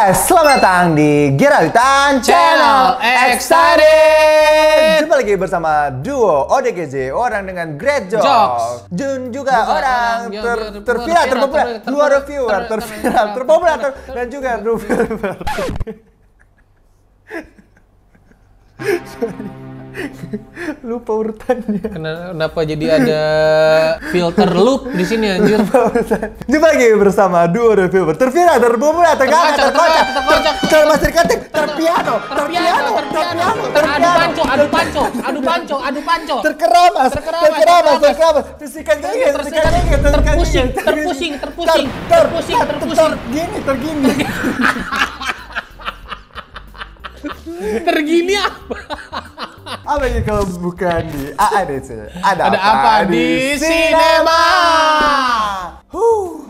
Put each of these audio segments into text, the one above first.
guys, selamat datang di Geralitan Channel Excited. Jumpa lagi bersama duo ODGJ, orang dengan great jokes. jokes. Jun juga, orang ter terviral, terpopuler, luar reviewer, terviral, terpopuler, dan juga reviewer. lupa urutannya. Kenapa jadi ada filter loop di sini anjir? Jumpa lagi bersama Duo Review terpilih terbumbung, tergana, terkocak, terkocak, termasir ketik, terpiano, terpiano, terpiano, terpiano, adu panco, adu panco, adu panco, adu panco, terkeramas, terkeramas, terkeramas, tersikat gigi, tersikat gigi, terpusing, terpusing, terpusing, terpusing, terpusing, tergini, tergini. Tergini apa? apa ini kalau bukan di AADC? Ada, ada apa, apa di, sinema? Huh.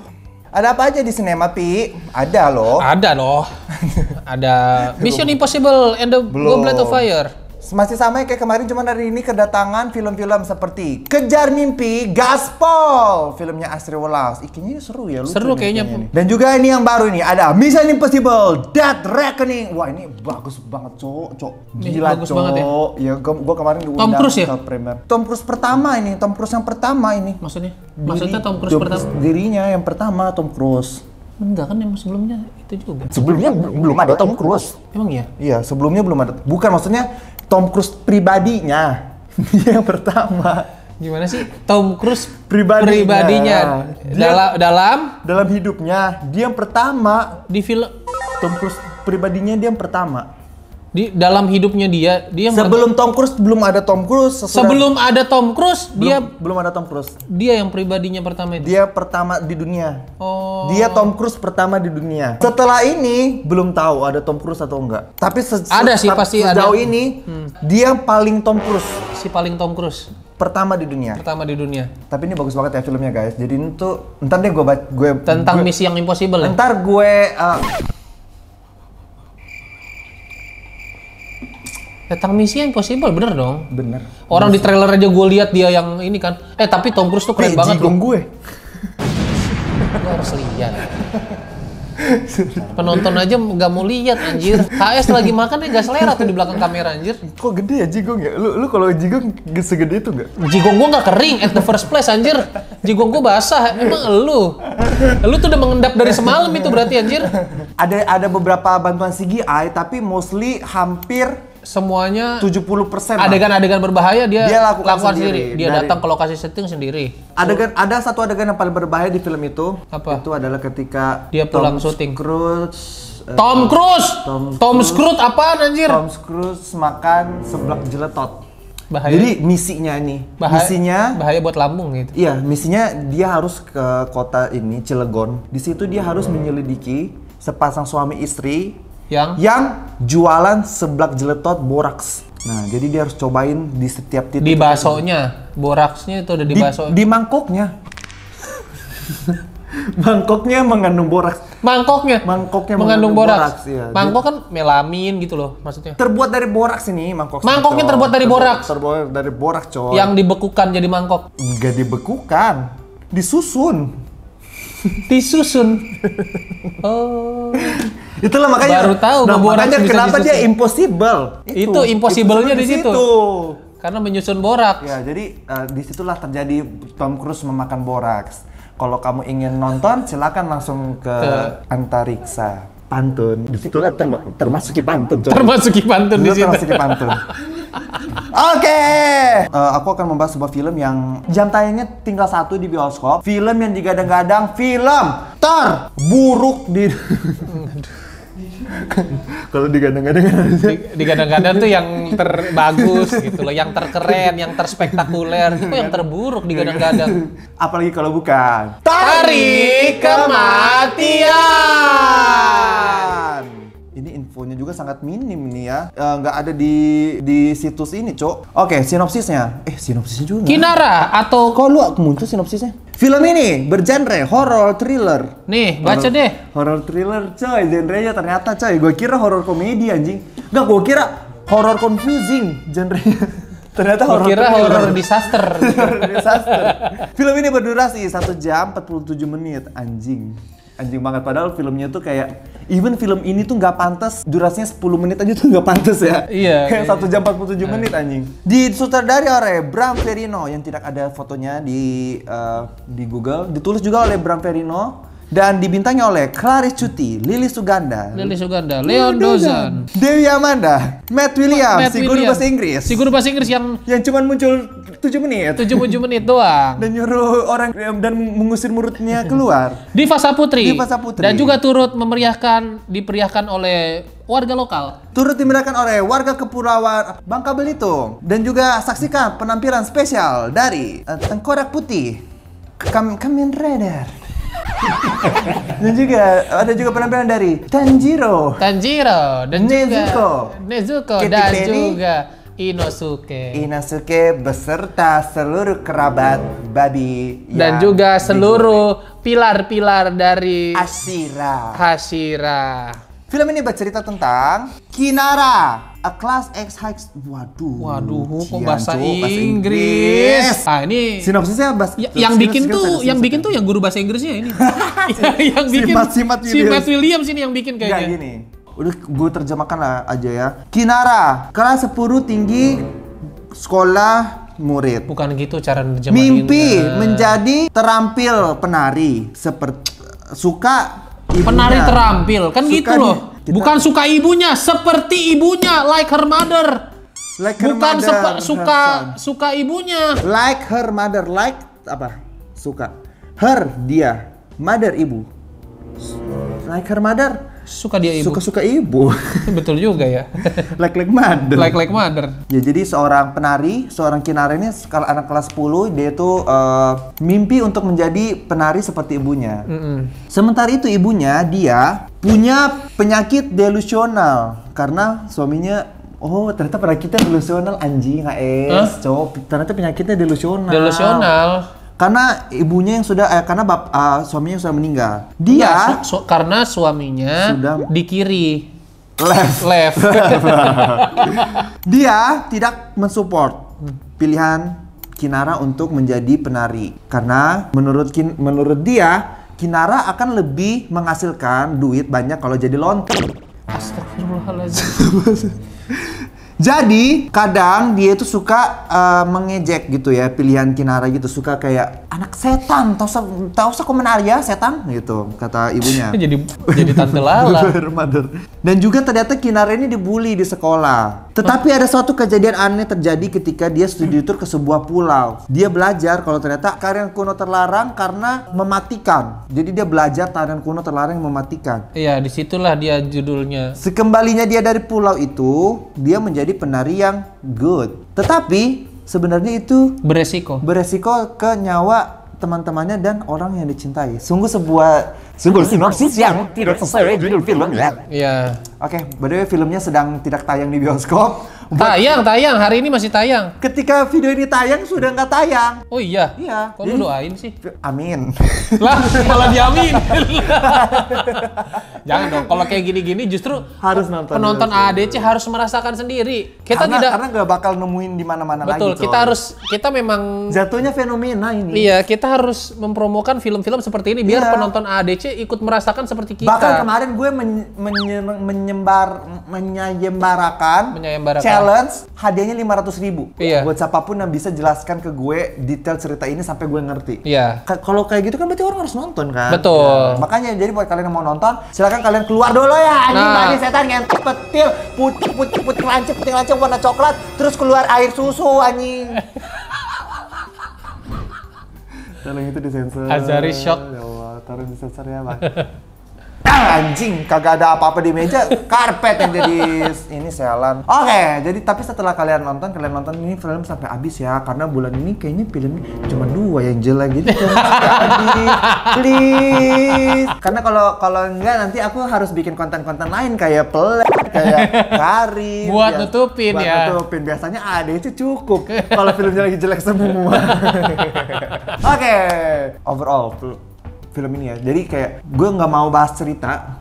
Ada apa aja di sinema, Pi? Ada loh. Ada loh. ada Mission Impossible and the Belum. Goblet of Fire. Masih sama ya kayak kemarin cuma hari ini kedatangan film-film seperti Kejar Mimpi, Gaspol, filmnya Astri Wallace. ikinya seru ya lucu Seru kayaknya. Ini. Dan juga ini yang baru ini ada Mission Impossible Dead Reckoning. Wah, ini bagus banget, Cok. Cok. Gila, bagus Cok. Banget ya, ya gua, gua kemarin diundang Tom Cruise ya? Premier. Tom Cruise pertama ini, Tom Cruise yang pertama ini. Maksudnya? Maksudnya Tom Cruise Tom pertama? Dirinya yang pertama Tom Cruise. Enggak kan yang sebelumnya itu juga. Sebelumnya belum ada Tom Cruise. Emang iya? Iya, sebelumnya belum ada. Bukan maksudnya Tom Cruise pribadinya dia yang pertama gimana sih Tom Cruise pribadinya, pribadinya dia, dalam dalam dalam hidupnya dia yang pertama di film Tom Cruise pribadinya dia yang pertama di dalam hidupnya dia dia sebelum Tom Cruise belum ada Tom Cruise sesudah, sebelum ada Tom Cruise belum, dia belum ada Tom Cruise dia yang pribadinya pertama itu dia pertama di dunia oh dia Tom Cruise pertama di dunia setelah ini belum tahu ada Tom Cruise atau enggak tapi se ada sih pasti sejauh ada. ini hmm. dia paling Tom Cruise si paling Tom Cruise pertama di dunia pertama di dunia tapi ini bagus banget ya filmnya guys jadi ini tuh ntar deh gue gue tentang gue, misi yang impossible ya? ntar gue uh, Tentang ya, misi impossible bener dong. Bener. Orang bener. di trailer aja gue lihat dia yang ini kan. Eh tapi Tom Cruise tuh keren Nih, eh, banget loh. gue. Gue harus lihat. Penonton aja nggak mau lihat anjir. hs lagi makan dia gak selera tuh di belakang kamera anjir. Kok gede ya jigong ya? Lu lu kalau jigong segede itu nggak? Jigong gua nggak kering at the first place anjir. Jigong gue basah. Emang lu. Lu tuh udah mengendap dari semalam itu berarti anjir. Ada ada beberapa bantuan CGI tapi mostly hampir semuanya 70% adegan-adegan berbahaya dia, dia lakukan, lakukan sendiri. sendiri. Dia Dari, datang ke lokasi syuting sendiri. Adegan ada satu adegan yang paling berbahaya di film itu. Apa? Itu adalah ketika dia pulang Tom syuting. Cruise, eh, Tom Cruise. Tom, Tom Cruise apa anjir? Tom Cruise makan seblak jeletot. Bahaya. Jadi misinya ini, bahaya, misinya bahaya buat lambung gitu. Iya, misinya dia harus ke kota ini Cilegon. Di situ dia harus menyelidiki sepasang suami istri yang yang jualan seblak jeletot boraks. Nah, jadi dia harus cobain di setiap titik. Di baksonya, boraksnya itu ada di, di bakso. Di mangkoknya. mangkoknya mengandung boraks. Mangkoknya. Mangkoknya mengandung, mengandung boraks. boraks ya. Mangkok kan melamin gitu loh maksudnya. Terbuat dari boraks ini mangkok. Mangkoknya cowok. terbuat dari boraks. Terbuat, terbuat dari boraks, coy. Yang dibekukan jadi mangkok. Enggak dibekukan. Disusun. Disusun. oh. Itulah makanya baru tahu nah, makanya kenapa disusun. dia impossible. Itu, itu impossible-nya di situ. Karena menyusun boraks. Ya, jadi uh, situlah terjadi Tom Cruise memakan boraks. Kalau kamu ingin nonton, silakan langsung ke, ke... antariksa. Pantun. Di situ kan term termasuki pantun. Coba. Termasuki pantun di situ. Termasuki pantun. Oke, okay. uh, eh, aku akan membahas sebuah film yang jam tayangnya tinggal satu di bioskop. Film yang digadang-gadang film terburuk di. Kalau digadang-gadang, digadang-gadang tuh yang terbagus gitu loh, yang terkeren, yang terspektakuler, itu yang terburuk digadang-gadang. Apalagi kalau bukan. tari kematian infonya juga sangat minim nih ya. Eh, nggak e, ada di di situs ini, Cok. Oke, sinopsisnya. Eh, sinopsisnya juga. Kinara atau kok lu muncul sinopsisnya? Film ini bergenre horror thriller. Nih, baca horror, deh. Horror thriller, coy. Genrenya ternyata, coy. Gue kira horror komedi anjing. Enggak, gue kira horror confusing genrenya. Ternyata horror kira horror disaster. disaster. Film ini berdurasi 1 jam 47 menit anjing anjing banget padahal filmnya tuh kayak even film ini tuh nggak pantas durasinya 10 menit aja tuh nggak pantas ya iya kayak iya, satu iya. jam 47 tujuh nah. menit anjing di sutradari oleh Bram Ferino yang tidak ada fotonya di uh, di Google ditulis juga oleh Bram Ferino dan dibintangi oleh Clarice Cuti, Lily Suganda, Lili Suganda, Leon Dozan, Dewi Amanda, Matt William, Matt si guru bahasa Inggris. Si guru bahasa Inggris yang yang cuma muncul tujuh menit. tujuh menit doang. Dan nyuruh orang dan mengusir muridnya keluar. Diva Saputri. Diva Saputri. Dan juga turut memeriahkan diperiahkan oleh warga lokal. Turut dimeriahkan oleh warga Kepulauan Bangka Belitung dan juga saksikan penampilan spesial dari uh, Tengkorak Putih Kam Kamen Rider. dan juga ada juga penampilan dari Tanjiro. Tanjiro dan Nezuko. juga Nezuko Kitty dan juga Inosuke. Inosuke beserta seluruh kerabat babi dan juga seluruh pilar-pilar dari Ashira. Hashira. Film ini bercerita tentang Kinara, a class X hikes. waduh waduh kok bahasa, bahasa Inggris. Ah ini sinopsisnya bahasa ya, yang bikin tuh sinopsis, yang bikin tuh yang guru bahasa Inggrisnya ini. yang bikin Simat Simat Williams. Simat Williams ini yang bikin kayaknya. Enggak gini. Udah gue terjemahkan lah aja ya. Kinara, kelas 10 tinggi sekolah murid. Bukan gitu cara terjemahin. Mimpi menjadi terampil penari seperti suka ibunya. Penari terampil, kan suka gitu loh. Kita... Bukan suka ibunya, seperti ibunya, like her mother. Like her Bukan mother, suka her suka ibunya. Like her mother, like apa? Suka. Her dia, mother ibu. Like her mother suka dia ibu. Suka-suka ibu. Betul juga ya. like like mother. Like like mother. Ya jadi seorang penari, seorang kinare ini kalau anak kelas 10 dia itu uh, mimpi untuk menjadi penari seperti ibunya. Mm -hmm. Sementara itu ibunya dia punya penyakit delusional karena suaminya Oh, ternyata pada kita delusional anjing, AS, huh? cowok. Ternyata penyakitnya delusional. Delusional karena ibunya yang sudah eh, karena bap, uh, suaminya yang sudah meninggal. Dia su su karena suaminya sudah di kiri. Left. Left. Dia tidak mensupport hmm. pilihan Kinara untuk menjadi penari karena menurut kin menurut dia Kinara akan lebih menghasilkan duit banyak kalau jadi lonte. Jadi kadang dia itu suka uh, mengejek gitu ya pilihan Kinara gitu suka kayak anak setan, tau tau usah komentar ya setan gitu kata ibunya. jadi jadi tante Lala. Dan juga ternyata Kinara ini dibully di sekolah. Tetapi ada suatu kejadian aneh terjadi ketika dia studi tour ke sebuah pulau. Dia belajar kalau ternyata tarian kuno terlarang karena mematikan. Jadi dia belajar tarian kuno terlarang mematikan. Iya, disitulah dia judulnya. Sekembalinya dia dari pulau itu, dia menjadi penari yang good. Tetapi sebenarnya itu beresiko. Beresiko ke nyawa teman-temannya dan orang yang dicintai. Sungguh sebuah sungguh sinopsis yang tidak sesuai judul film ya. Iya. Oke, okay, by filmnya sedang tidak tayang di bioskop. Tayang, tayang. Hari ini masih tayang. Ketika video ini tayang sudah nggak tayang. Oh iya. Iya. Kok Jadi, lu doain sih? Amin. lah, malah diamin. Jangan dong. Kalau kayak gini-gini justru harus nonton. Penonton ADC harus merasakan sendiri. Kita karena, tidak karena nggak bakal nemuin di mana-mana lagi. Betul. Kita harus kita memang jatuhnya fenomena ini. Iya, kita harus mempromokan film-film seperti ini biar iya. penonton ADC ikut merasakan seperti kita. Bahkan kemarin gue men, men, menyembar menyayembarakan menyayembarakan challenge hadiahnya lima ratus ribu. Iya. Buat siapapun yang bisa jelaskan ke gue detail cerita ini sampai gue ngerti. Iya. kalau kayak gitu kan berarti orang harus nonton kan. Betul. Ya. Makanya jadi buat kalian yang mau nonton, silakan kalian keluar dulu ya. Anjing nah. tadi setan ngentot petil, putih putih putih lancip putih lancip warna coklat, terus keluar air susu anjing. Kalau itu disensor. Azari shock. Ya Allah, taruh disensor ya, Bang. anjing kagak ada apa-apa di meja karpet yang jadi ini selan oke okay, jadi tapi setelah kalian nonton kalian nonton ini film sampai habis ya karena bulan ini kayaknya filmnya cuma dua yang jelek jadi habis please karena kalau kalau enggak nanti aku harus bikin konten-konten lain kayak pelet kayak kari buat ya, nutupin buat ya nutupin biasanya ada itu cukup kalau filmnya lagi jelek semua oke okay. overall film ini ya. Jadi kayak gue nggak mau bahas cerita.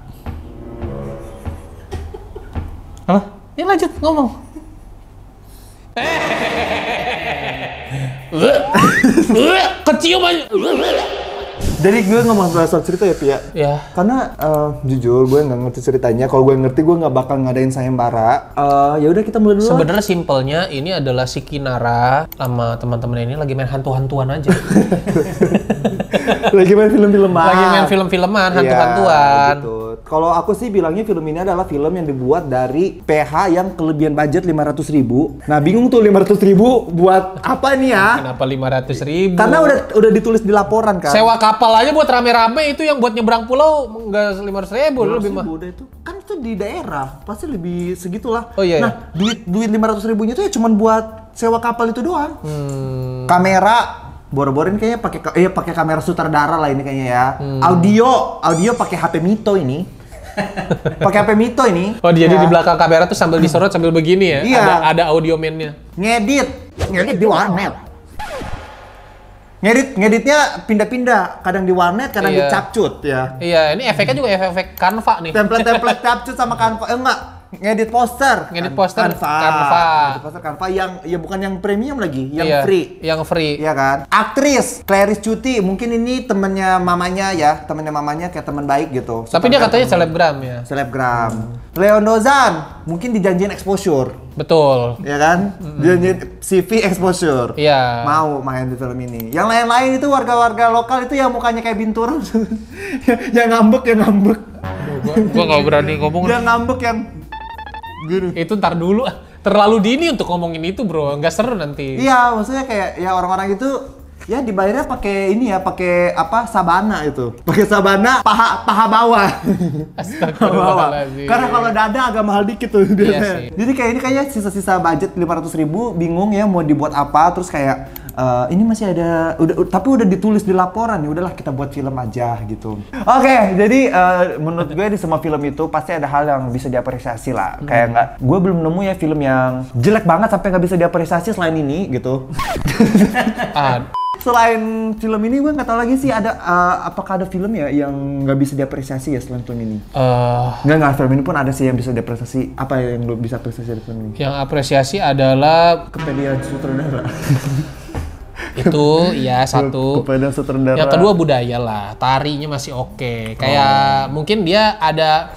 Apa? Ya lanjut ngomong. Kecium aja. Jadi gue nggak mau masalah cerita ya, Pia. Ya. Karena uh, jujur gue nggak ngerti ceritanya. Kalau gue ngerti, gue nggak bakal ngadain sayembara. Uh, ya udah kita mulai dulu. Sebenarnya simpelnya ini adalah si Kinara sama teman-teman ini lagi main hantu-hantuan aja. lagi main film-filman. Lagi main film-filman, iya, hantu-hantuan. Ya, kalau aku sih bilangnya film ini adalah film yang dibuat dari PH yang kelebihan budget 500 ribu. Nah bingung tuh 500 ribu buat apa nih ya? Kenapa 500 ribu? Karena udah udah ditulis di laporan kan. Sewa kapal aja buat rame-rame itu yang buat nyebrang pulau enggak 500 ribu. lebih ribu udah itu. Kan itu di daerah pasti lebih segitulah. Oh iya. iya. Nah duit duit 500 ribunya itu ya cuman buat sewa kapal itu doang. Hmm. Kamera boro-borin kayaknya pakai eh pakai kamera sutradara lah ini kayaknya ya. Hmm. Audio, audio pakai HP Mito ini. pakai HP Mito ini. Oh, jadi ya. di iya. belakang kamera tuh sambil disorot sambil begini ya. Iya. Ada ada audio mainnya. Ngedit. Ngedit di warnet. Ngedit ngeditnya pindah-pindah, kadang di warnet, kadang iya. di capcut ya. Iya, ini efeknya juga efek-efek kanva nih. Template-template capcut sama kanva. Eh, enggak, ngedit poster ngedit poster Canva. Kan- Canva ngedit poster Canva yang ya bukan yang premium lagi yang iya, free yang free ya kan aktris Clarice Cuti mungkin ini temennya mamanya ya temennya mamanya kayak teman baik gitu tapi dia katanya temen. selebgram ya selebgram hmm. Leon Dozan mungkin dijanjiin exposure betul ya kan hmm. dijanjiin CV exposure iya mau main di film ini yang lain-lain itu warga-warga lokal itu yang mukanya kayak binturan yang ngambek yang ngambek gua, gua gak berani ngomong yang ngambek yang gitu. Itu ntar dulu. Terlalu dini untuk ngomongin itu bro, nggak seru nanti. Iya, maksudnya kayak ya orang-orang itu ya dibayarnya pakai ini ya pakai apa sabana itu pakai sabana paha paha bawah karena kalau dada agak mahal dikit tuh iya jadi kayak ini kayaknya sisa-sisa budget lima ratus ribu bingung ya mau dibuat apa terus kayak uh, ini masih ada udah tapi udah ditulis di laporan ya udahlah kita buat film aja gitu. Oke, okay, jadi uh, menurut gue di semua film itu pasti ada hal yang bisa diapresiasi lah. Hmm. Kayak nggak gue belum nemu ya film yang jelek banget sampai nggak bisa diapresiasi selain ini gitu selain film ini gue nggak tahu lagi sih ada uh, apakah ada film ya yang nggak bisa diapresiasi ya selain film ini uh, nggak film ini pun ada sih yang bisa diapresiasi apa ya yang lu bisa apresiasi dari film ini yang apresiasi adalah kepedean sutradara itu ya satu kepedean sutradara yang kedua budaya lah tarinya masih oke okay. kayak oh. mungkin dia ada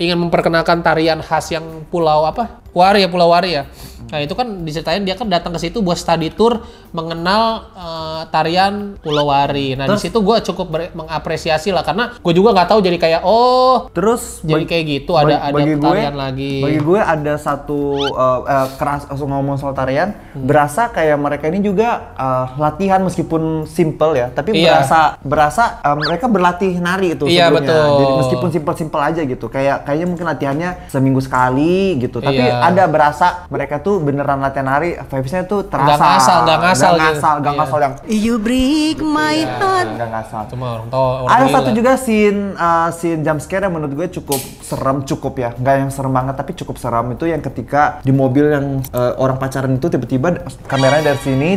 ingin memperkenalkan tarian khas yang pulau apa Wari ya Pulau Wari ya nah itu kan diceritain dia kan datang ke situ buat study tour mengenal uh, tarian Pulau Wari. Nah, di situ gue cukup mengapresiasi lah karena gue juga nggak tahu jadi kayak oh terus jadi kayak gitu ada bagi, ada bagi tarian lagi. Bagi gue ada satu uh, uh, keras ngomong soal tarian hmm. berasa kayak mereka ini juga uh, latihan meskipun simple ya, tapi iya. berasa berasa uh, mereka berlatih nari itu iya, Betul. Jadi meskipun simple-simple aja gitu, kayak kayaknya mungkin latihannya seminggu sekali gitu, tapi iya. ada berasa mereka tuh beneran latihan nari vibesnya tuh terasa. Gak ngasal, gak ngasal, gak gitu. ngasal, gitu. gak iya. ngasal iya. yang You break my iya, heart. Enggak enggak salah. Cuma orang tahu. Orang Ada satu lah. juga scene uh, scene jump scare yang menurut gue cukup serem cukup ya. Enggak yang serem banget tapi cukup serem itu yang ketika di mobil yang uh, orang pacaran itu tiba-tiba kameranya dari sini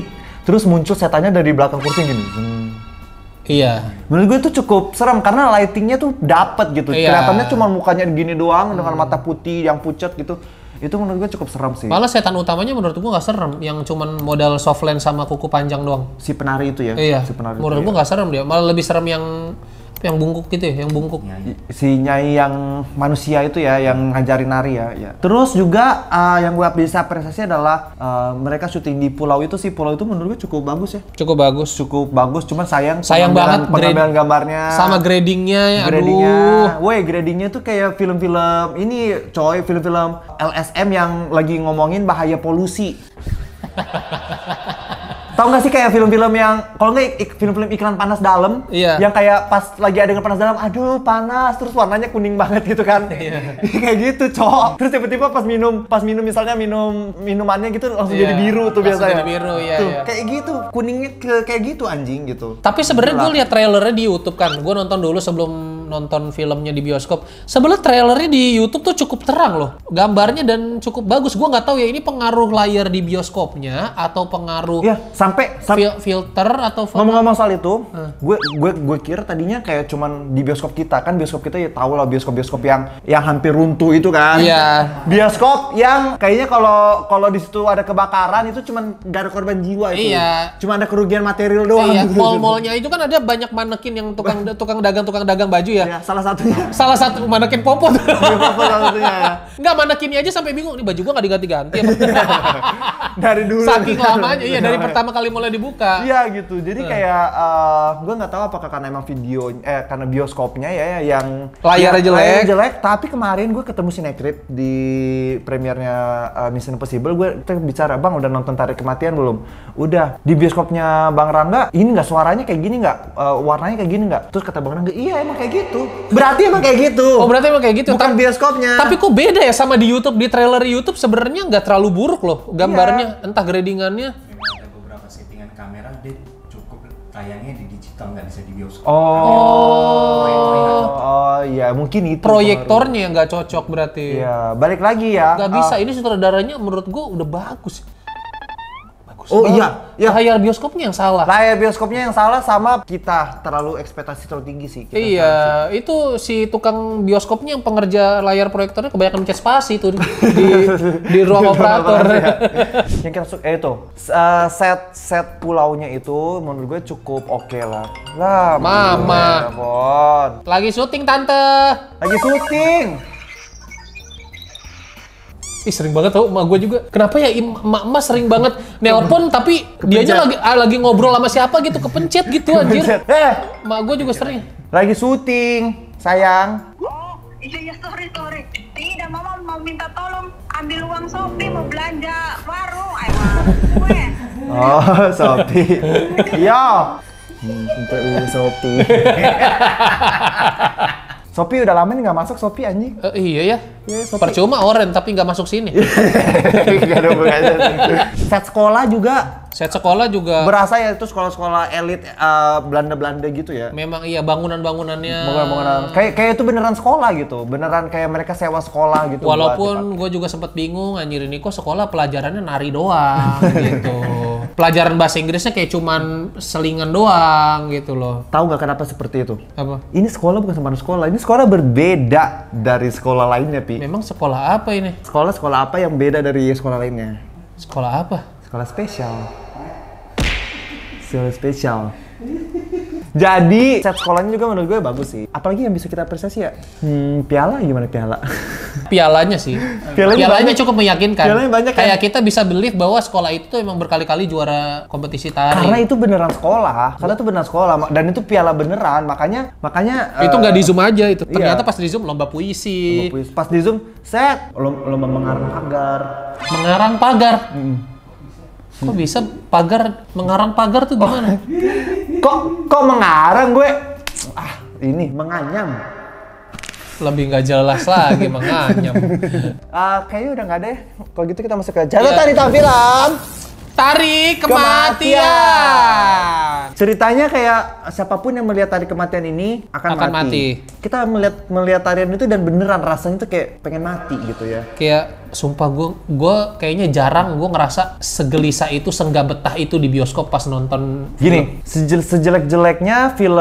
terus muncul setannya dari belakang kursi gini. Iya. Menurut gue itu cukup serem karena lightingnya tuh dapet gitu. Iya. Kelihatannya cuma mukanya gini doang hmm. dengan mata putih yang pucat gitu itu menurut gue cukup serem sih. Malah setan utamanya menurut gue gak serem, yang cuman modal soft lens sama kuku panjang doang. Si penari itu ya. Iya. Si penari. Menurut gue ya. nggak gak serem dia, malah lebih serem yang yang bungkuk gitu ya, yang bungkuk. Iya, iya. Si nyai yang manusia itu ya, yang ngajarin nari ya. ya. Terus juga uh, yang gue bisa apresiasi adalah uh, mereka syuting di pulau itu sih, pulau itu menurut gue cukup bagus ya. Cukup bagus. Cukup bagus, cuman sayang. Sayang banget pengambilan gambarnya. Sama gradingnya ya, gradingnya. aduh. Woi, gradingnya tuh kayak film-film ini coy, film-film LSM yang lagi ngomongin bahaya polusi. Tahu nggak sih kayak film-film yang kalau nggak film-film iklan panas dalam, iya. yang kayak pas lagi ada panas dalam, aduh panas, terus warnanya kuning banget gitu kan, iya. kayak gitu cok. Terus tiba-tiba pas minum, pas minum misalnya minum minumannya gitu langsung iya. jadi biru tuh langsung biasanya. Jadi biru ya. Tuh, iya. Kayak gitu, kuningnya ke, kayak gitu anjing gitu. Tapi sebenarnya gue liat trailernya di YouTube kan, gue nonton dulu sebelum nonton filmnya di bioskop. sebenarnya trailernya di YouTube tuh cukup terang loh. Gambarnya dan cukup bagus. Gua nggak tahu ya ini pengaruh layar di bioskopnya atau pengaruh ya, sampai sam fil filter atau ngomong-ngomong soal itu, hmm. gue gue gue kira tadinya kayak cuman di bioskop kita kan bioskop kita ya tahu lah bioskop-bioskop yang yang hampir runtuh itu kan. Iya. Bioskop yang kayaknya kalau kalau di situ ada kebakaran itu cuman gak ada korban jiwa itu. Iya. Cuma ada kerugian material doang. Iya, mall-mallnya itu kan ada banyak manekin yang tukang tukang dagang tukang dagang baju ya. ya salah satunya. Salah satu manekin popo. popot iya, salah satunya ya. Enggak manekinnya aja sampai bingung, nih baju gua enggak diganti-ganti. Iya. dari dulu. Saking lamanya iya dari iya. pertama kali mulai dibuka. Iya gitu. Jadi kayak uh, gua nggak tahu apakah karena emang video eh karena bioskopnya ya, ya yang layarnya jelek. Layar jelek, tapi kemarin gue ketemu si Sinetrit di premiernya uh, eh, Mission Impossible, gue kita bicara, "Bang, udah nonton Tarik Kematian belum?" "Udah." Di bioskopnya Bang Rangga, ini nggak suaranya kayak gini nggak? Uh, warnanya kayak gini nggak? Terus kata Bang Rangga, "Iya, emang kayak gini." gitu. Berarti emang kayak gitu. Oh berarti emang kayak gitu. Bukan Ta bioskopnya. Tapi kok beda ya sama di YouTube di trailer YouTube sebenarnya nggak terlalu buruk loh gambarnya yeah. entah gradingannya. ada beberapa settingan kamera dia cukup tayangnya di digital nggak bisa di bioskop. Oh. Oh, oh, oh ya mungkin itu. Proyektornya nggak cocok berarti. Ya balik lagi ya. Nggak bisa uh, ini sutradaranya menurut gua udah bagus. Oh, oh iya, iya. Layar bioskopnya yang salah. Layar bioskopnya yang salah sama kita terlalu ekspektasi terlalu tinggi sih. Kita iya, sih. itu si tukang bioskopnya yang pengerja layar proyektornya kebanyakan mencet spasi itu di di ruang operator. Iya. yang kita suka eh, itu eh, set set pulaunya itu menurut gue cukup oke okay lah. Lah, mama. Lagi syuting tante. Lagi syuting. Ih sering banget tau emak gue juga. Kenapa ya emak-emak sering banget nelpon tapi dia aja lagi ah, lagi ngobrol sama siapa gitu kepencet gitu anjir. Eh, emak gue juga sering. Lagi syuting, sayang. Oh, iya iya sorry sorry. Tidak mama mau minta tolong ambil uang Shopee mau belanja warung. Ayo, Oh, Shopee. Iya Minta hmm, uang Shopee. Sopi udah lama nih nggak masuk Sopi anjing. Uh, iya ya. Yeah, iya, Percuma oren tapi nggak masuk sini. Set sekolah juga. Set sekolah juga. Berasa ya itu sekolah-sekolah elit uh, Belanda-Belanda gitu ya. Memang iya bangunan-bangunannya. Bangunan-bangunan. Kayak kayak itu beneran sekolah gitu. Beneran kayak mereka sewa sekolah gitu. Walaupun gue juga sempat bingung anjir ini kok sekolah pelajarannya nari doang gitu pelajaran bahasa Inggrisnya kayak cuman selingan doang gitu loh. Tahu nggak kenapa seperti itu? Apa? Ini sekolah bukan sama sekolah. Ini sekolah berbeda dari sekolah lainnya, Pi. Memang sekolah apa ini? Sekolah-sekolah apa yang beda dari sekolah lainnya? Sekolah apa? Sekolah spesial. Sekolah spesial. Jadi set sekolahnya juga menurut gue bagus sih. Apalagi yang bisa kita apresiasi ya. Hmm, piala gimana piala? Pialanya sih. pialanya, pialanya banyak, cukup meyakinkan. Pialanya banyak kan? Kayak kita bisa believe bahwa sekolah itu tuh emang berkali-kali juara kompetisi tari. Karena itu beneran sekolah. Karena itu beneran sekolah dan itu piala beneran. Makanya makanya itu nggak uh, di zoom aja itu. Iya. Ternyata iya. pas di zoom lomba puisi. Lomba puisi. Pas di zoom set lomba mengarang pagar. Mengarang pagar. Hmm. Kok bisa pagar mengarang pagar tuh gimana? Oh. kok kok mengarang gue ah ini menganyam lebih nggak jelas lagi menganyam uh, kayaknya udah nggak deh kalau gitu kita masuk ke catatan ya. di tampilan Tari kematian. Ceritanya kayak siapapun yang melihat tari kematian ini akan, akan mati. mati. Kita melihat melihat tarian itu dan beneran rasanya tuh kayak pengen mati gitu ya. Kayak sumpah gue gue kayaknya jarang gue ngerasa segelisah itu senggah betah itu di bioskop pas nonton gini sejel, sejelek jeleknya film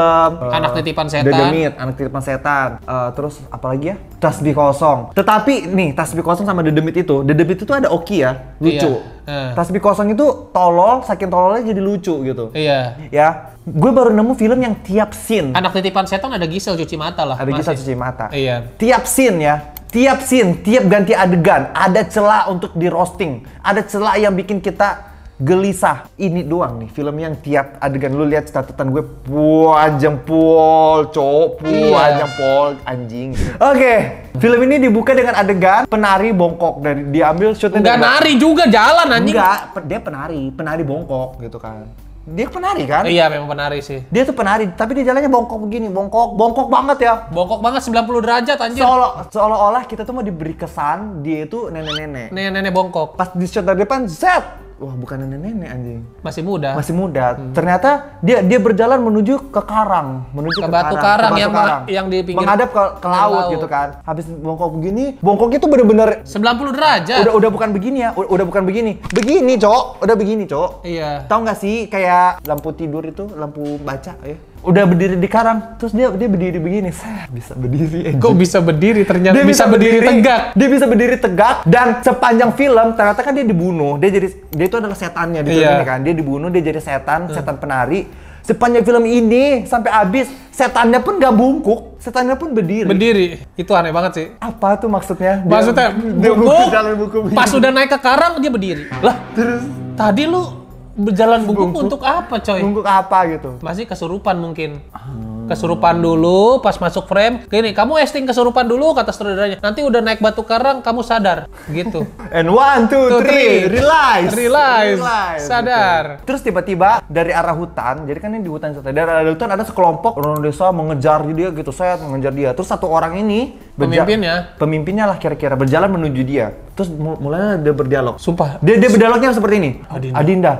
anak titipan eh, setan The Demit, anak titipan setan uh, terus apalagi ya tasbih kosong. Tetapi nih tasbih kosong sama dedemit itu, dedemit itu ada oki ya, lucu. Iya. Uh. Tasbih kosong itu tolol, saking tololnya jadi lucu gitu. Iya. Ya, gue baru nemu film yang tiap scene. Anak titipan setan ada Gisel cuci mata lah. Ada Gisel cuci mata. Iya. Tiap scene ya, tiap scene, tiap ganti adegan ada celah untuk di roasting, ada celah yang bikin kita gelisah. Ini doang nih film yang tiap adegan lu lihat catatan gue panjang pol, cowok panjang iya. yeah. pol anjing. Oke, okay. film ini dibuka dengan adegan penari bongkok dari diambil shotnya nggak nari juga jalan anjing. Enggak, dia penari, penari bongkok gitu kan. Dia penari kan? Iya, memang penari sih. Dia tuh penari, tapi dia jalannya bongkok begini, bongkok, bongkok banget ya. Bongkok banget 90 derajat anjir. Seolah, seolah-olah kita tuh mau diberi kesan dia itu nenek-nenek. Nenek-nenek bongkok. Pas di shot dari depan, set, wah bukan nenek-nenek anjing. Masih muda. Masih muda. Hmm. Ternyata dia dia berjalan menuju ke karang, menuju ke, ke batu karang, karang ke batu yang karang. yang di pinggir menghadap ke, ke, laut, laut gitu kan. Habis bongkok begini, bongkok itu bener-bener 90 derajat. Udah udah bukan begini ya, udah, udah bukan begini. Begini, Cok. Udah begini, Cok. Iya. Tahu nggak sih kayak lampu tidur itu, lampu baca ya udah berdiri di karang terus dia dia berdiri begini saya bisa berdiri aja. Eh, kok bisa berdiri ternyata dia bisa, bisa berdiri, berdiri eh, tegak dia bisa berdiri tegak dan sepanjang film ternyata kan dia dibunuh dia jadi dia itu adalah setannya di yeah. kan dia dibunuh dia jadi setan hmm. setan penari sepanjang film ini sampai habis setannya pun gak bungkuk setannya pun berdiri berdiri itu aneh banget sih apa tuh maksudnya dia, maksudnya dia bungkuk, bungkuk pas udah naik ke karang dia berdiri lah terus tadi lu berjalan bungkuk, bungkuk untuk apa coy? Bungkuk apa gitu? Masih kesurupan mungkin. Hmm. Kesurupan dulu pas masuk frame. Gini, kamu esting kesurupan dulu kata sutradaranya. Nanti udah naik batu karang kamu sadar gitu. And one, two, two three. three, realize. Realize. realize. Sadar. Gitu. Terus tiba-tiba dari arah hutan, jadi kan ini di hutan cerita. Dari arah hutan ada sekelompok orang desa mengejar dia gitu, saya mengejar dia. Terus satu orang ini pemimpinnya pemimpinnya lah kira-kira berjalan menuju dia. Terus mulai dia berdialog. Sumpah. Dia dia berdialognya seperti ini. Adinda. Adinda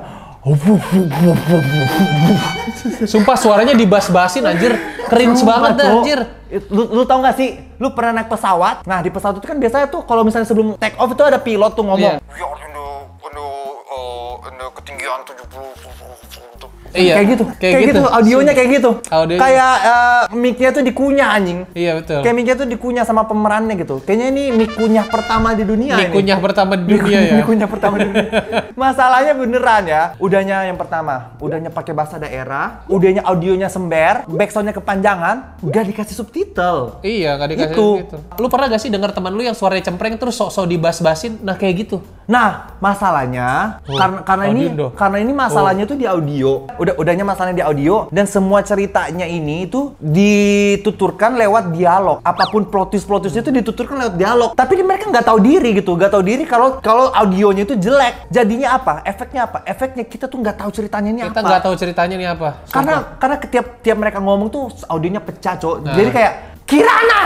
Sumpah suaranya dibas-basin anjir. Cringe Sumpah, banget anjir. Lu, lu tau gak sih, lu pernah naik pesawat? Nah di pesawat itu kan biasanya tuh kalau misalnya sebelum take off itu ada pilot tuh ngomong. Yeah. We are in the, in the, uh, in the ketinggian 70 Iya. Kayak gitu. Kayak, kayak gitu. gitu. Audionya kayak gitu. Audionya. Kayak uh, eh, mic tuh dikunyah anjing. Iya betul. Kayak mic tuh dikunyah sama pemerannya gitu. Kayaknya ini mic kunyah pertama di dunia. Mic kunyah pertama di dunia ya. Mic kunyah pertama di dunia. Masalahnya beneran ya. Udahnya yang pertama, udahnya pakai bahasa daerah, udahnya audionya sember, backsoundnya kepanjangan, gak dikasih subtitle. Iya, gak dikasih gitu. subtitle. Lu pernah gak sih denger teman lu yang suaranya cempreng terus sok-sok di dibas-basin? Nah kayak gitu. Nah, masalahnya oh, karena karena ini karena ini masalahnya oh. tuh di audio udah udahnya masalahnya di audio dan semua ceritanya ini itu dituturkan lewat dialog apapun plot twist plot twist itu dituturkan lewat dialog tapi mereka nggak tahu diri gitu nggak tahu diri kalau kalau audionya itu jelek jadinya apa efeknya apa efeknya kita tuh nggak tahu ceritanya ini kita apa nggak tahu ceritanya ini apa Sumpah. karena karena ketiap tiap mereka ngomong tuh audionya pecah cok nah. jadi kayak Kirana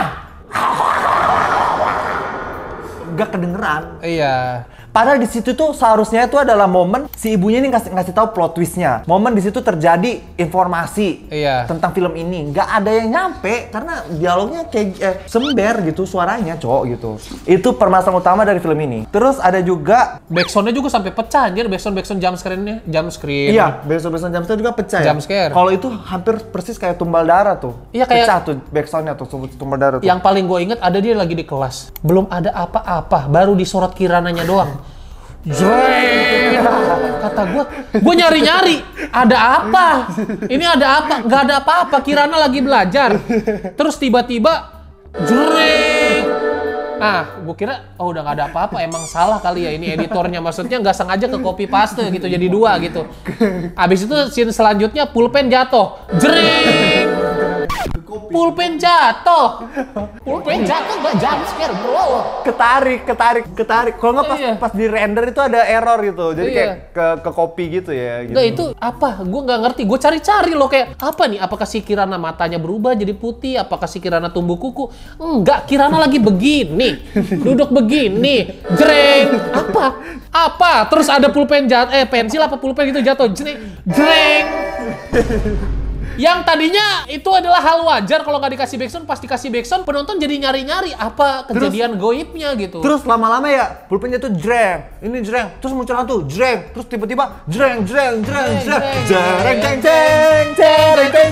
gak kedengeran. Iya. Padahal di situ tuh seharusnya itu adalah momen si ibunya ini ngasih ngasih tahu plot twistnya. Momen di situ terjadi informasi iya. tentang film ini. Gak ada yang nyampe karena dialognya kayak eh, sember gitu suaranya cowok gitu. Itu permasalahan utama dari film ini. Terus ada juga backsoundnya juga sampai pecah anjir backsound backsound jam screen-nya jam screen. Iya, backsound backsound jam screen juga pecah. Ya. Jam scare. Ya? Kalau itu hampir persis kayak tumbal darah tuh. Iya kayak pecah tuh backsoundnya tuh tumbal darah tuh. Yang paling gue inget ada dia lagi di kelas. Belum ada apa-apa, baru disorot kirananya doang. Jreng. Kata gue, gue nyari-nyari. Ada apa? Ini ada apa? Gak ada apa-apa. Kirana lagi belajar. Terus tiba-tiba, jreng. Nah, gue kira, oh udah gak ada apa-apa. Emang salah kali ya ini editornya. Maksudnya gak sengaja ke copy paste gitu. Jadi dua gitu. Abis itu scene selanjutnya pulpen jatuh. Jreng kopi. Pulpen jatuh. Pulpen jatuh nggak jam scare bro. Ketarik, ketarik, ketarik. Kalau nggak pas, iya. pas di render itu ada error gitu. Jadi iya. kayak ke, ke kopi gitu ya. Gitu. Nggak itu apa? Gue nggak ngerti. Gue cari-cari loh kayak apa nih? Apakah si Kirana matanya berubah jadi putih? Apakah si Kirana tumbuh kuku? Enggak, Kirana lagi begini. Duduk begini. Jreng. Apa? Apa? Terus ada pulpen jatuh. Eh pensil apa pulpen gitu jatuh. Jreng. Jreng. yang tadinya itu adalah hal wajar kalau nggak dikasih backsound pasti kasih backsound penonton jadi nyari-nyari apa kejadian terus, goibnya gitu terus lama-lama ya pulpennya tuh jreng ini jreng terus muncul hantu jreng terus tiba-tiba jreng jreng jreng jreng jreng jreng jreng jreng jreng jreng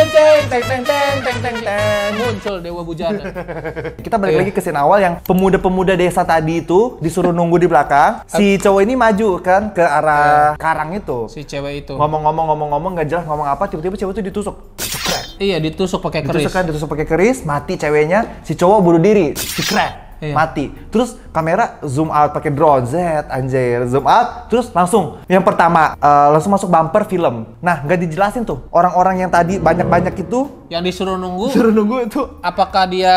jreng jreng jreng jreng muncul dewa bujana kita balik lagi ke scene awal yang pemuda-pemuda desa tadi itu disuruh nunggu di belakang si cowok ini maju kan ke arah iya. karang itu si cewek itu ngomong-ngomong ngomong-ngomong nggak jelas ngomong ngomong apa tiba-tiba cewek itu ditusuk cekrek iya ditusuk pakai keris ditusuk kan ditusuk pakai keris mati ceweknya si cowok bunuh diri cekrek iya. mati terus kamera zoom out pakai drone z anjir zoom out terus langsung yang pertama uh, langsung masuk bumper film nah nggak dijelasin tuh orang-orang yang tadi banyak-banyak itu yang disuruh nunggu disuruh nunggu itu apakah dia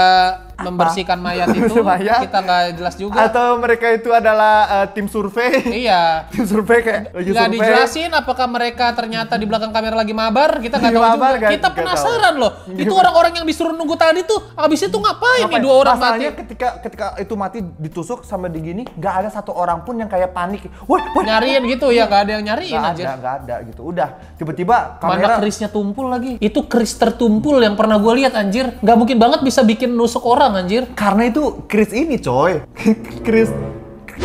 membersihkan mayat itu mayat. kita nggak jelas juga atau mereka itu adalah uh, tim survei iya tim survei kayak lagi nggak survei. dijelasin apakah mereka ternyata di belakang kamera lagi mabar kita nggak tahu juga gak, kita gak penasaran tahu. loh itu orang-orang yang disuruh nunggu tadi tuh abis itu ngapain, nih dua orang Masalahnya mati ketika ketika itu mati ditusuk sama digini nggak ada satu orang pun yang kayak panik wah, wah nyariin gitu ya nggak ada yang nyariin gak aja nggak ada, ada gitu udah tiba-tiba kamera mana kerisnya tumpul lagi itu keris tertumpul yang pernah gue lihat anjir nggak mungkin banget bisa bikin nusuk orang Orang anjir. Karena itu Chris ini coy. Chris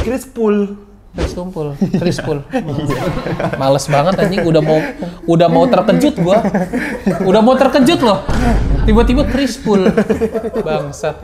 Chris Pool. Chris Tumpul Chris iya. Pool. Males banget anjing udah mau udah mau terkejut gua. Udah mau terkejut loh. Tiba-tiba Chris Pool. Bangsat.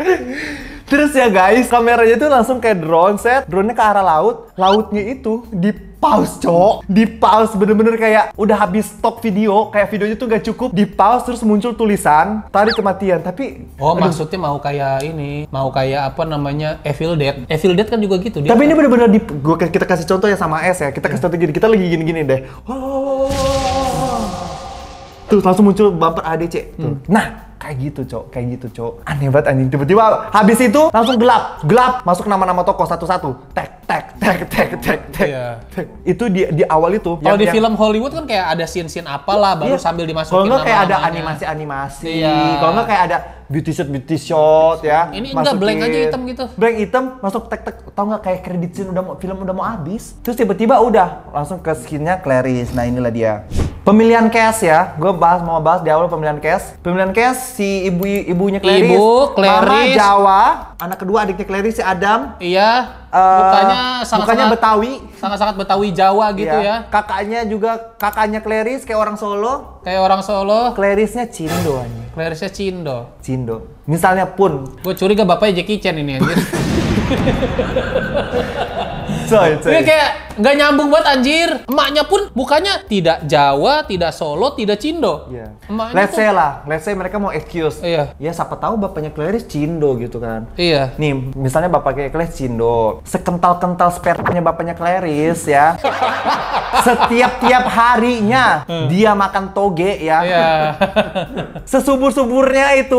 Terus ya guys, kameranya itu langsung kayak drone set, drone-nya ke arah laut. Lautnya itu di pause cok di pause bener-bener kayak udah habis stok video kayak videonya tuh gak cukup di pause terus muncul tulisan tarik kematian tapi oh aduh. maksudnya mau kayak ini mau kayak apa namanya Evil Dead Evil Dead kan juga gitu dia tapi kan? ini bener-bener di gua kita kasih contoh ya sama S ya kita kasih iya. contoh gini kita lagi gini-gini deh oh. terus langsung muncul bumper ADC tuh. Hmm. nah kayak gitu cok kayak gitu cok aneh banget anjing tiba-tiba habis itu langsung gelap gelap masuk nama-nama toko satu-satu Tek tek tek oh, tek iya. tek, itu di di awal itu kalau di yang, film Hollywood kan kayak ada scene scene apalah iya. baru sambil dimasukin kalau nggak kayak ada animasi animasi yeah. kalau nggak kayak ada beauty shot beauty shot ya ini masukin, enggak blank aja hitam gitu blank hitam masuk tek tek tau nggak kayak kredit scene udah mau film udah mau habis terus tiba-tiba udah langsung ke skinnya Clarice nah inilah dia Pemilihan cash ya, gue bahas mau bahas di awal pemilihan cash. Pemilihan cash si ibu ibunya Clarice, ibu Clarice, mama Jawa, anak kedua adiknya Clarice si Adam. Iya. Uh, bukannya bukannya Betawi, sangat-sangat Betawi Jawa gitu iya. ya. Kakaknya juga kakaknya Clarice kayak orang Solo. Kayak orang Solo. Clarice-nya Cindo aja Clarice-nya Cindo. Cindo. Misalnya pun. Gue curiga bapaknya Jackie Chan ini anjir. coy, coy. Ini kayak nggak nyambung buat anjir. Emaknya pun bukannya tidak Jawa, tidak Solo, tidak Cindo. Iya. Yeah. Let's say lah, let's say mereka mau excuse. Iya. Ya siapa tahu bapaknya Clarice Cindo gitu kan. Iya. Nih, misalnya bapaknya Clarice Cindo, sekental-kental spermanya bapaknya Clarice ya. Setiap tiap harinya hmm. dia makan toge ya. Iya. Sesubur-suburnya itu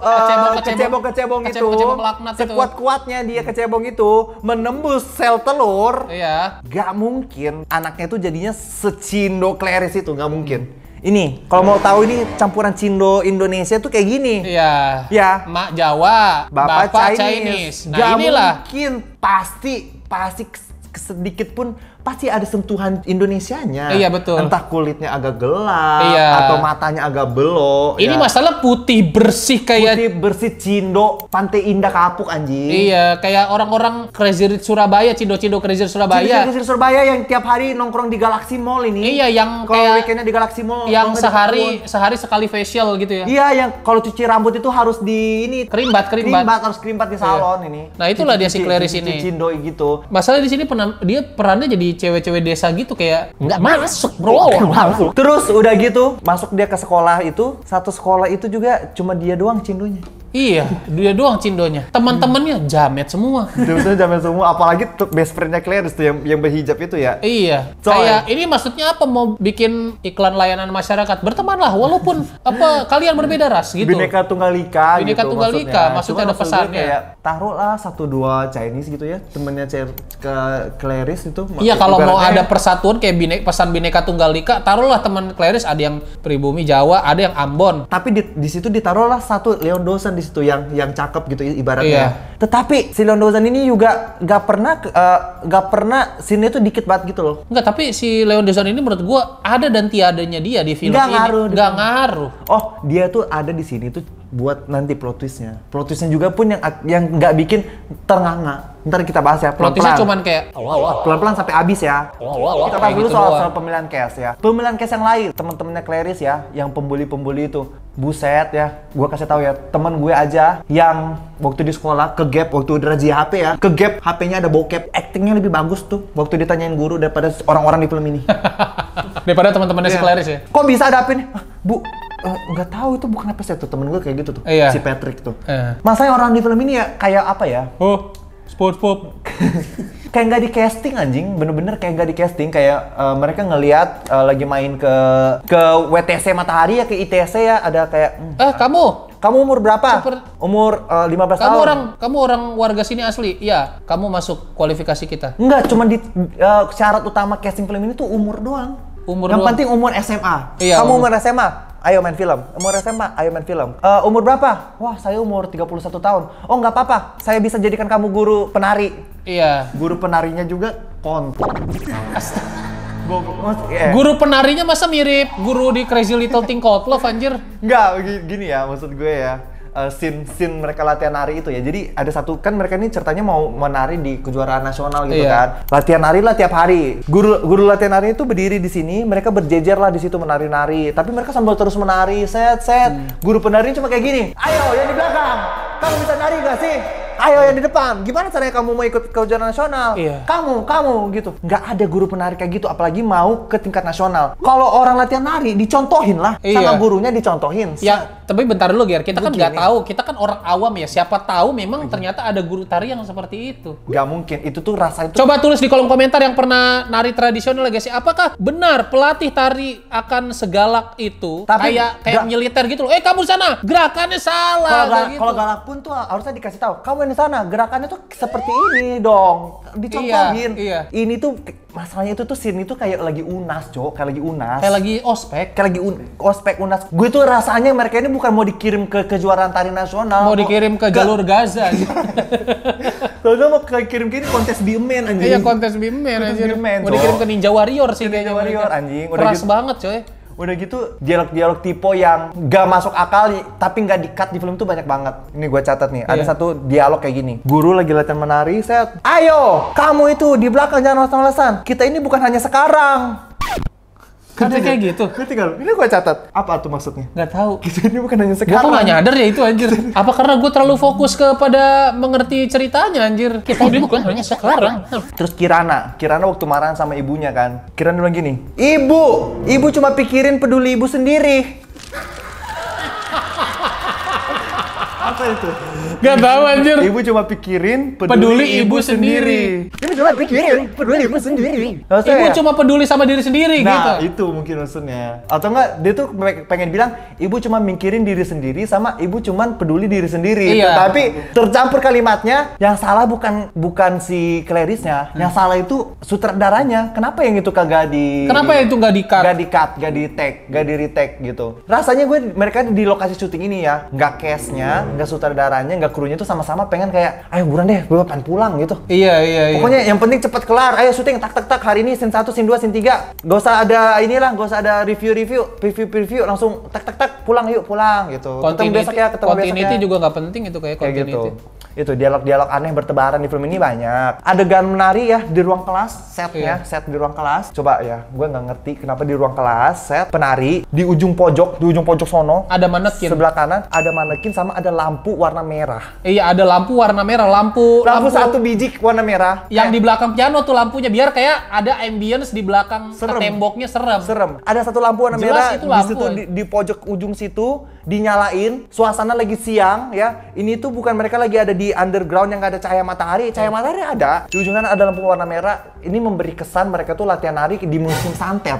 eh, kecebong-kecebong uh, kecebong, kecebong, kecebong, itu. sekuat-kuatnya dia kecebong itu menembus shelter telur. Iya. Gak mungkin anaknya itu jadinya secindo kleris itu, gak mungkin. Hmm. Ini, kalau mau tahu ini campuran Cindo Indonesia tuh kayak gini. Iya. Ya. Mak Jawa, bapak, bapak Chinese. Chinese. Nah, Gak inilah. mungkin pasti pasti sedikit pun pasti ada sentuhan Indonesianya. Iya betul. Entah kulitnya agak gelap iya. atau matanya agak belok. Ini ya. masalah putih bersih kayak putih bersih cindo pantai indah kapuk anjing. Iya, kayak orang-orang crazy rich Surabaya, cindo-cindo crazy rich Surabaya. Cindo crazy Surabaya yang tiap hari nongkrong di Galaxy Mall ini. Iya, yang kalau kayak weekendnya di Galaxy Mall. Yang sehari sehari sekali facial gitu ya. Iya, yang kalau cuci rambut itu harus di ini kerimbat kerimbat. Kerimbat harus kerimbat di iya. salon iya. ini. Nah, itulah cindo, dia si Clarice ini. Cindo gitu. Masalah di sini dia perannya jadi cewek-cewek desa gitu kayak nggak masuk bro terus udah gitu masuk dia ke sekolah itu satu sekolah itu juga cuma dia doang cindunya Iya, dia doang cindonya. Teman-temannya jamet semua. teman jamet semua, apalagi best friend-nya tuh yang yang berhijab itu ya. Iya. Coy. Kayak ini maksudnya apa mau bikin iklan layanan masyarakat? Bertemanlah walaupun apa kalian berbeda ras gitu. Bineka Tunggal Ika Bineka gitu Tunggal Ika maksudnya, maksudnya ada pesannya. Kayak taruhlah satu dua Chinese gitu ya, temennya ke Claris itu. Iya, kalau mau ada persatuan kayak pesan Bineka Tunggal Ika, taruhlah teman Claris ada yang pribumi Jawa, ada yang Ambon. Tapi di, di situ ditaruhlah satu Leon Dosen di artis tuh yang yang cakep gitu ibaratnya. Iya. Tetapi si Leon Dozan ini juga gak pernah uh, eh, gak pernah sinnya tuh dikit banget gitu loh. Enggak, tapi si Leon Dozan ini menurut gua ada dan tiadanya dia di film gak ini. Ngaruh, gak ngaruh. Oh, dia tuh ada di sini tuh buat nanti plot twistnya. Plot twistnya juga pun yang yang gak bikin ternganga ntar kita bahas ya pelan-pelan. cuman kayak pelan-pelan sampai habis ya. Kita bahas dulu gitu soal, soal pemilihan case ya. Pemilihan case yang lain, teman-temannya Claris ya, yang pembuli-pembuli itu. Buset ya, gue kasih tahu ya, teman gue aja yang waktu di sekolah ke gap waktu udah derajat HP ya, ke gap HP-nya ada bokep, actingnya lebih bagus tuh waktu ditanyain guru daripada orang-orang di film ini. daripada teman-temannya yeah. si iya. Claris ya. Kok bisa ada apa nih? Ah, bu, eh, nggak uh, tahu itu bukan apa sih tuh temen gue kayak gitu tuh, iya. si Patrick tuh. Eh. Iya. Masanya orang di film ini ya kayak apa ya? Oh Sports pop. kayak nggak di casting anjing, bener-bener kayak nggak di casting. Kayak uh, mereka ngelihat uh, eh, lagi main ke ke WTC Matahari ya ke ITC ya ada kayak. Mm, eh kamu? Kamu umur berapa? Super. Umur uh, eh, 15 kamu tahun. Kamu orang kamu orang warga sini asli. Iya, kamu masuk kualifikasi kita. Enggak, cuma di uh, syarat utama casting film ini tuh umur doang. Umur Yang doang. penting umur SMA. Iya, kamu umur SMA ayo main film. Umur SMA, ayo main film. Uh, umur berapa? Wah, saya umur 31 tahun. Oh, nggak apa-apa. Saya bisa jadikan kamu guru penari. Iya. Guru penarinya juga kontol. yeah. Iya. Guru penarinya masa mirip guru di Crazy Little Thing Love anjir? Enggak, gini ya maksud gue ya uh, scene scene mereka latihan nari itu ya. Jadi ada satu kan mereka ini ceritanya mau menari di kejuaraan nasional gitu iya. kan. Latihan nari lah tiap hari. Guru guru latihan nari itu berdiri di sini, mereka berjejer lah di situ menari-nari. Tapi mereka sambil terus menari, set set. Hmm. Guru penari cuma kayak gini. Ayo yang di belakang, kamu bisa nari gak sih? ayo yang di depan. Gimana caranya kamu mau ikut kejuaraan nasional? Iya. Kamu, kamu gitu. Nggak ada guru penari kayak gitu, apalagi mau ke tingkat nasional. Kalau orang latihan nari, dicontohin lah iya. sama gurunya dicontohin. Ya, tapi bentar dulu Ger, kita kan Begini. kan nggak tahu, kita kan orang awam ya. Siapa tahu memang iya. ternyata ada guru tari yang seperti itu. Nggak mungkin, itu tuh rasa itu. Coba tulis di kolom komentar yang pernah nari tradisional ya, guys. Apakah benar pelatih tari akan segalak itu? Tapi, kayak kayak militer gitu loh. Eh kamu sana, gerakannya salah. Kalau galak, gitu. galak pun tuh harusnya dikasih tahu. Kamu yang di sana gerakannya tuh seperti ini dong dicontohin iya, iya. ini tuh masalahnya itu tuh sini tuh kayak lagi unas cok kayak lagi unas kayak lagi ospek kayak lagi un ospek unas gue tuh rasanya mereka ini bukan mau dikirim ke kejuaraan tari nasional mau dikirim ke ke jalur Gaza Tahu tuh mau kirim kirim kontes bimen anjing. Iya kontes bimen anjing. Kontes Mau dikirim ke Ninja Warrior sih Ninja Warrior anjing. Keras gitu. banget coy. Udah gitu dialog-dialog tipe yang gak masuk akal tapi gak di-cut di film tuh banyak banget. Ini gue catat nih, yeah. ada iya. satu dialog kayak gini. Guru lagi latihan menari, set. Ayo, kamu itu di belakang jangan alasan malesan Kita ini bukan hanya sekarang, Kata kayak gitu. Gue tinggal, ini gue catat. Apa tuh maksudnya? Gak tau. Gitu ini bukan hanya sekarang. Gue tuh gak nyadar ya itu anjir. Apa karena gue terlalu fokus kepada mengerti ceritanya anjir? Kita ini bukan hanya sekarang. Terus Kirana, Kirana waktu marah sama ibunya kan. Kirana bilang gini, Ibu, ibu cuma pikirin peduli ibu sendiri. Apa itu? Gak tahu anjir. Ibu cuma pikirin peduli, peduli ibu, ibu sendiri. Ibu cuma pikirin peduli ibu sendiri. Maksudnya, ibu ya? cuma peduli sama diri sendiri nah, gitu. Nah, itu mungkin maksudnya. Atau enggak dia tuh pengen bilang ibu cuma mikirin diri sendiri sama ibu cuma peduli diri sendiri. Iya. Tapi tercampur kalimatnya yang salah bukan bukan si Clarisnya, hmm. yang salah itu sutradaranya. Kenapa yang itu kagak di Kenapa yang itu gak di cut? Gak di cut, gak di tag, gak di retake gitu. Rasanya gue mereka di lokasi syuting ini ya, nggak nya nggak sutradaranya, nggak krunya tuh sama-sama pengen kayak ayo buruan deh gue pengen pulang gitu iya iya iya pokoknya yang penting cepat kelar ayo syuting tak tak tak hari ini scene 1 scene 2 scene 3 gak usah ada inilah gak usah ada review review preview preview langsung tak tak tak pulang yuk pulang gitu continuity, ketemu besok ya ketemu besok ya. juga gak penting itu kayak continuity itu dialog-dialog aneh bertebaran di film ini banyak adegan menari ya di ruang kelas setnya yeah. set di ruang kelas coba ya gue nggak ngerti kenapa di ruang kelas set penari di ujung pojok di ujung pojok sono ada manekin sebelah kanan ada manekin sama ada lampu warna merah iya ada lampu warna merah lampu lampu, lampu satu biji warna merah yang eh. di belakang piano tuh lampunya biar kayak ada ambience di belakang serem. temboknya serem serem ada satu lampu warna Jelas merah itu lampu. di situ di pojok ujung situ dinyalain suasana lagi siang ya ini tuh bukan mereka lagi ada di di underground yang nggak ada cahaya matahari, cahaya iya. matahari ada. Di ujung sana ada lampu warna merah. Ini memberi kesan mereka tuh latihan nari di musim santet.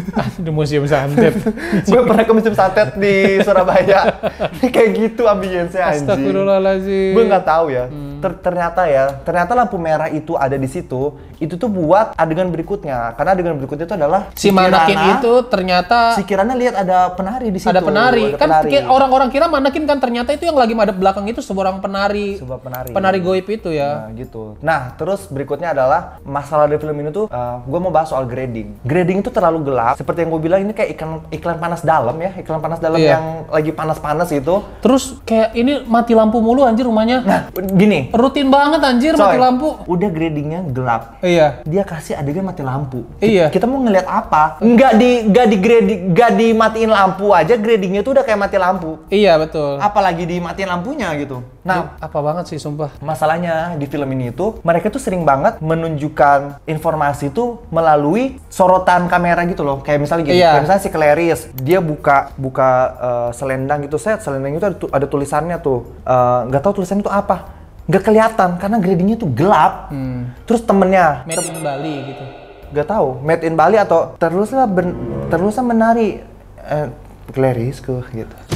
di musim santet. Gue pernah ke musim santet di Surabaya. Ini kayak gitu ambience anjing. Astagfirullahaladzim. Gue nggak tahu ya. Hmm ter ternyata ya, ternyata lampu merah itu ada di situ, itu tuh buat adegan berikutnya. Karena adegan berikutnya itu adalah si, si Manakin itu ternyata si Kirana lihat ada penari di situ. Ada penari. Ada kan orang-orang kira Manakin kan ternyata itu yang lagi madep belakang itu seorang penari. Sebuah penari. Penari goib itu ya. Nah, gitu. Nah, terus berikutnya adalah masalah dari film ini tuh uh, eh, gue mau bahas soal grading. Grading itu terlalu gelap. Seperti yang gue bilang ini kayak iklan iklan panas dalam ya, iklan panas dalam iya. yang lagi panas-panas itu. Terus kayak ini mati lampu mulu anjir rumahnya. Nah, gini, Rutin banget anjir Coy, mati lampu. Udah gradingnya gelap. Iya. Dia kasih adegan mati lampu. Iya. Kita mau ngeliat apa? Enggak di enggak di grading enggak dimatiin lampu aja gradingnya tuh udah kayak mati lampu. Iya, betul. Apalagi dimatiin lampunya gitu. Nah, iya, apa banget sih sumpah. Masalahnya di film ini itu mereka tuh sering banget menunjukkan informasi tuh melalui sorotan kamera gitu loh. Kayak misalnya gini, iya. kayak misalnya si Clarice, dia buka buka uh, selendang gitu, set selendang itu ada, ada tulisannya tuh. Eh, nggak uh, tahu tulisannya itu apa nggak kelihatan karena gradingnya tuh gelap. Hmm. Terus temennya Made in Bali gitu. Gak tahu Made in Bali atau teruslah ben, teruslah menari eh, Clarisku gitu.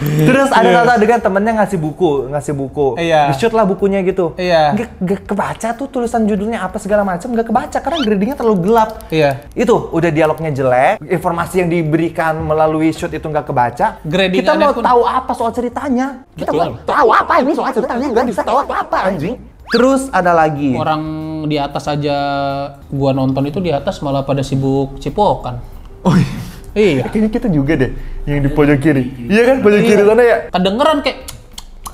Terus ada yeah. satu adegan temennya ngasih buku, ngasih buku. Iya. Di-shoot lah bukunya gitu. Iya. Yeah. gak kebaca tuh tulisan judulnya apa segala macam gak kebaca karena gradingnya terlalu gelap. Iya. Itu udah dialognya jelek, informasi yang diberikan melalui shoot itu gak kebaca. Grading kita mau pun... tahu apa soal ceritanya? Kita Betul. mau tahu apa ini soal ceritanya? Gak bisa tahu apa, -apa anjing. Terus ada lagi. Orang di atas aja gua nonton itu di atas malah pada sibuk cipokan. Oh iya. Iya. Kayaknya kita juga deh yang di pojok iya, kiri. Iya, iya. iya kan pojok kiri sana ya. Kedengeran kayak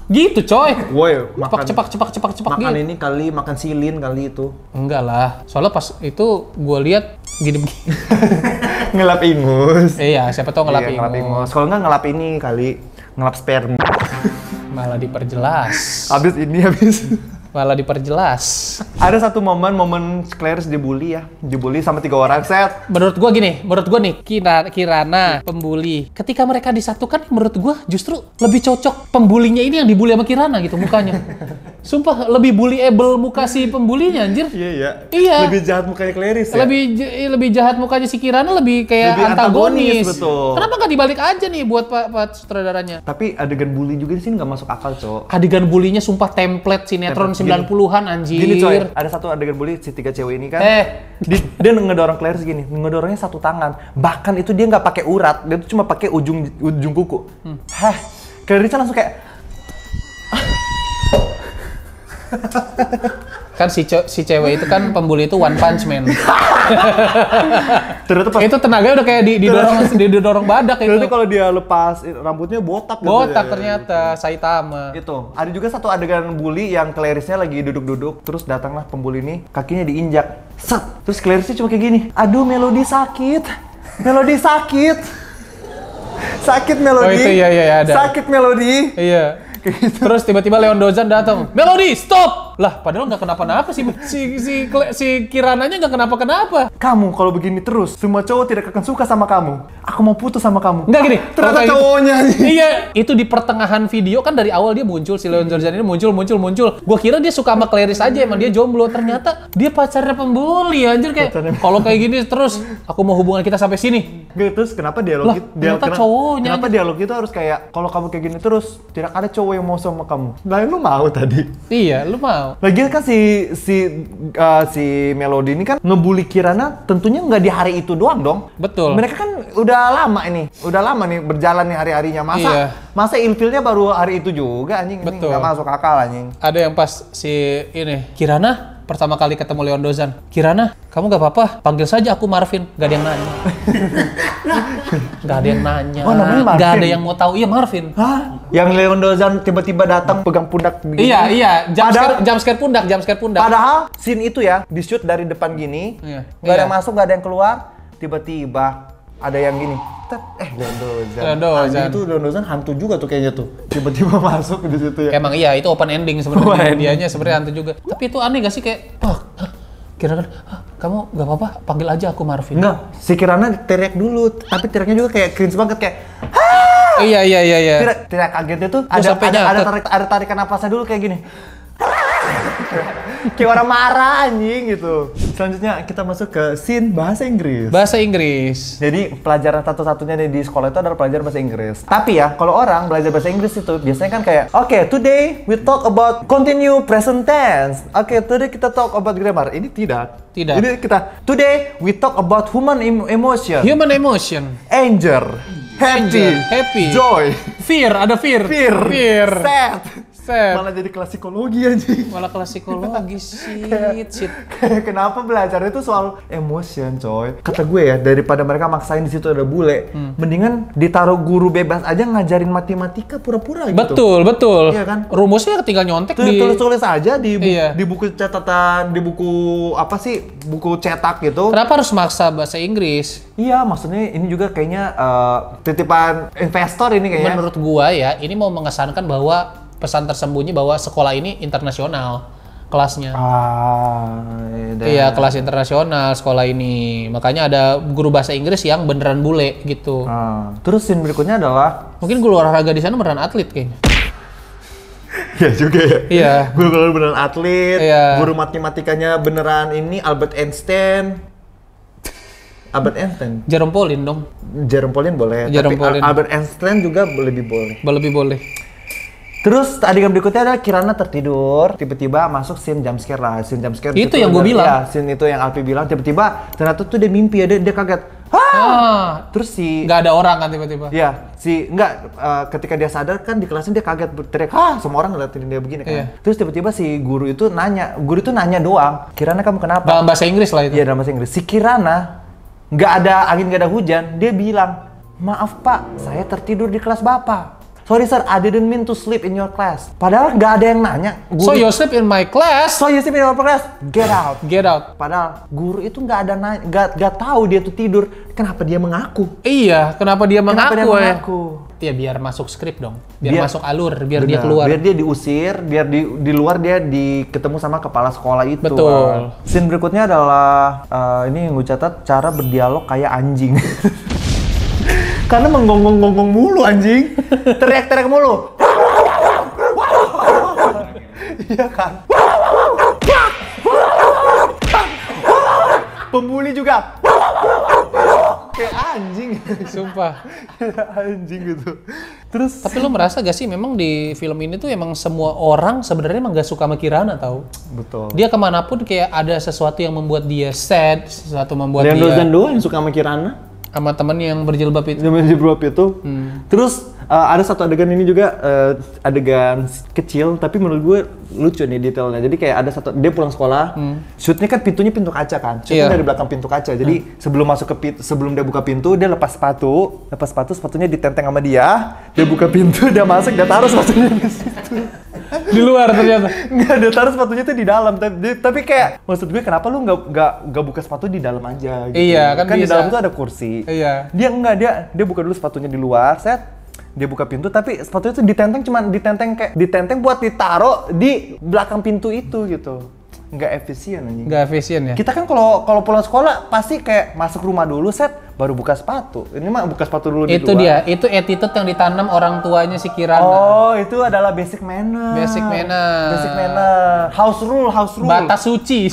gitu coy. Woi, cepak cepak cepak cepak cepak makan gitu. ini kali makan silin kali itu. Enggak lah. Soalnya pas itu gue lihat gini begini. ngelap ingus. Iya, siapa tahu ngelap, ingus. ngelap Kalau enggak ngelap ini kali ngelap sperma. Malah diperjelas. Habis ini habis malah diperjelas. Ada satu momen momen Claire's dibully ya, dibully sama tiga orang set. Menurut gue gini, menurut gue nih Kira Kirana pembuli. Ketika mereka disatukan, menurut gue justru lebih cocok pembulinya ini yang dibully sama Kirana gitu mukanya. Sumpah lebih bullyable muka si pembulinya anjir. Iya iya. Iya. Lebih jahat mukanya Clarice ya. Lebih eh, lebih jahat mukanya si Kirana lebih kayak lebih antagonis. antagonis. Betul. Kenapa nggak dibalik aja nih buat pak pa, sutradaranya? Tapi adegan bully juga di sini nggak masuk akal, cowok Adegan bulinya sumpah template sinetron template 90-an gitu. anjir. Gini coy, ada satu adegan bully si tiga cewek ini kan. Eh. Di, dia ngedorong Claire segini, ngedorongnya satu tangan. Bahkan itu dia nggak pakai urat, dia tuh cuma pakai ujung ujung kuku. Hmm. Hah. Claire langsung kayak kan si ce si cewek itu kan pembuli itu one punch man itu tenaga udah kayak di didorong didorong badak itu Itu kalau dia lepas rambutnya botak gitu botak ya. gitu, ternyata ya, Saitama itu ada juga satu adegan bully yang klerisnya lagi duduk-duduk terus datanglah pembuli ini kakinya diinjak set terus klerisnya cuma kayak gini aduh melodi sakit melodi sakit sakit melodi oh, itu, iya, iya, iya ada. sakit melodi iya gitu. terus tiba-tiba Leon Dozan datang Melody stop lah, padahal nggak kenapa-napa sih. Si, si, si Kirananya nggak kenapa-kenapa. Kamu kalau begini terus, semua cowok tidak akan suka sama kamu. Aku mau putus sama kamu. Nggak gini. Ternyata gitu. cowoknya. Iya. Itu di pertengahan video kan dari awal dia muncul, si Leon Jordan ini muncul, muncul, muncul. Gue kira dia suka sama Clarice aja, emang dia jomblo. Ternyata dia pacarnya pembuli, anjir. Kayak kalau kayak gini terus, aku mau hubungan kita sampai sini. Gitu, terus kenapa dialog lah, itu, dialog, kenapa, cowoknya kenapa aja. dialog itu harus kayak, kalau kamu kayak gini terus, tidak ada cowok yang mau sama kamu. Lain nah, lu mau tadi. Iya, lu mau lagi Lagi kan si si uh, si Melody ini kan ngebully Kirana tentunya nggak di hari itu doang dong. Betul. Mereka kan udah lama ini, udah lama nih berjalan nih hari-harinya. Masa iya. masa infilnya baru hari itu juga anjing. Betul. Ini gak masuk akal anjing. Ada yang pas si ini Kirana pertama kali ketemu Leon Dozan, Kirana, kamu gak apa-apa, panggil saja aku Marvin. Gak ada yang nanya. gak ada yang nanya. Oh, Gak ada yang mau tahu. Iya, Marvin. Hah? Yang Leon Dozan tiba-tiba datang pegang pundak begini. Iya, iya. Jam Padahal, scare, jam scare pundak, jam scare pundak. Padahal scene itu ya, di shoot dari depan gini, iya. gak iya. ada yang masuk, gak ada yang keluar, tiba-tiba ada yang gini eh dondozan dondozan itu dondozan hantu juga tuh kayaknya tuh tiba-tiba masuk di situ ya emang iya itu open ending sebenarnya dianya sebenarnya hantu juga tapi itu aneh gak sih kayak wah kira-kira kamu gak apa-apa panggil aja aku Marvin enggak si Kirana teriak dulu tapi teriaknya juga kayak cringe banget kayak Hah! iya iya iya iya teriak, teriak kagetnya tuh ada, ada, ada, tarik, ada tarikan napasnya dulu kayak gini kayak orang marah anjing gitu. Selanjutnya kita masuk ke scene bahasa Inggris. Bahasa Inggris. Jadi pelajaran satu-satunya di sekolah itu adalah pelajaran bahasa Inggris. Tapi ya, kalau orang belajar bahasa Inggris itu biasanya kan kayak, oke okay, today we talk about continue present tense. Oke okay, today kita talk about grammar. Ini tidak. Tidak. Ini kita today we talk about human emotion. Human emotion. Anger. Happy. happy. Joy. Fear. Ada fear. Fear. Fear. Sad Set. Malah jadi klasikologi aja. Malah klasikologi sih. kayak, kayak kenapa belajarnya itu soal emotion, coy. Kata gue ya, daripada mereka maksain di situ ada bule, hmm. mendingan ditaruh guru bebas aja ngajarin matematika pura-pura gitu. Betul, betul. Iya kan? Rumusnya tinggal nyontek tulis, di tulis-tulis aja di bu iya. di buku catatan, di buku apa sih? Buku cetak gitu. Kenapa harus maksa bahasa Inggris? Iya, maksudnya ini juga kayaknya uh, titipan investor ini kayaknya. Menurut gue ya, ini mau mengesankan bahwa pesan tersembunyi bahwa sekolah ini internasional kelasnya. Ah, iya, kelas internasional sekolah ini. Makanya ada guru bahasa Inggris yang beneran bule gitu. Ah. Terus scene berikutnya adalah mungkin guru olahraga di sana beneran atlet kayaknya. Iya juga ya. Iya. Guru kalau beneran atlet, iya. guru matematikanya beneran ini Albert Einstein. Albert Einstein. Jerome Pauline dong. Jerome Pauline boleh, Jerome tapi Pauline. Albert Einstein juga lebih boleh. Lebih boleh. Terus adegan berikutnya adalah Kirana tertidur, tiba-tiba masuk scene jump scare lah, scene jump Itu, itu yang gue bilang. Ya, scene itu yang Alpi bilang tiba-tiba ternyata tuh dia mimpi ya, dia, dia kaget. Hah! Ah. Terus si Gak ada orang kan tiba-tiba? Iya, si nggak uh, ketika dia sadar kan di kelasnya dia kaget teriak. "Hah, semua orang ngeliatin dia begini kan." Iya. Terus tiba-tiba si guru itu nanya, guru itu nanya doang, "Kirana kamu kenapa?" Dalam bahasa Inggris lah itu. Iya, dalam bahasa Inggris. Si Kirana nggak ada angin nggak ada hujan, dia bilang, "Maaf Pak, saya tertidur di kelas Bapak." sorry sir, I didn't mean to sleep in your class. Padahal nggak ada yang nanya. Guru, so you sleep in my class? So you sleep in my class? Get out. Get out. Padahal guru itu nggak ada nanya, nggak tahu dia tuh tidur. Kenapa dia mengaku? Iya, kenapa dia mengaku? Kenapa dia eh? mengaku? Ya? biar masuk skrip dong, biar, biar masuk alur, biar bener, dia keluar. Biar dia diusir, biar di, di luar dia di ketemu sama kepala sekolah itu. Betul. Scene berikutnya adalah uh, ini yang gue catat cara berdialog kayak anjing. Karena menggonggong-gonggong mulu anjing. Teriak-teriak mulu. Iya kan? Pembuli juga. Kayak anjing. Sumpah. anjing gitu. Terus Tapi lo merasa gak sih memang di film ini tuh emang semua orang sebenarnya emang gak suka sama Kirana tau? Betul. Dia kemanapun kayak ada sesuatu yang membuat dia sad, sesuatu membuat Leandro dia... Leandro suka sama Kirana? sama temen yang berjilbab itu. Yang berjilbab itu. Hmm. Terus uh, ada satu adegan ini juga uh, adegan kecil tapi menurut gue lucu nih detailnya jadi kayak ada satu dia pulang sekolah hmm. shootnya kan pintunya pintu kaca kan shootnya yeah. dari belakang pintu kaca jadi hmm. sebelum masuk ke pintu, sebelum dia buka pintu dia lepas sepatu lepas sepatu sepatunya ditenteng sama dia dia buka pintu dia masuk dia taruh sepatunya di situ di luar ternyata nggak dia taruh sepatunya tuh di dalam tapi, tapi kayak maksud gue kenapa lu nggak nggak nggak buka sepatu di dalam aja gitu. iya kan, kan di dalam tuh ada kursi iya dia nggak dia dia buka dulu sepatunya di luar set dia buka pintu tapi sepatunya itu ditenteng cuman ditenteng kayak ditenteng buat ditaruh di belakang pintu itu gitu nggak efisien anjing nggak efisien ya kita kan kalau kalau pulang sekolah pasti kayak masuk rumah dulu set baru buka sepatu. Ini mah buka sepatu dulu itu di Itu dia, itu attitude yang ditanam orang tuanya si Kirana. Oh, itu adalah basic manner. Basic manner. Basic manner. House rule, house rule. Batas suci.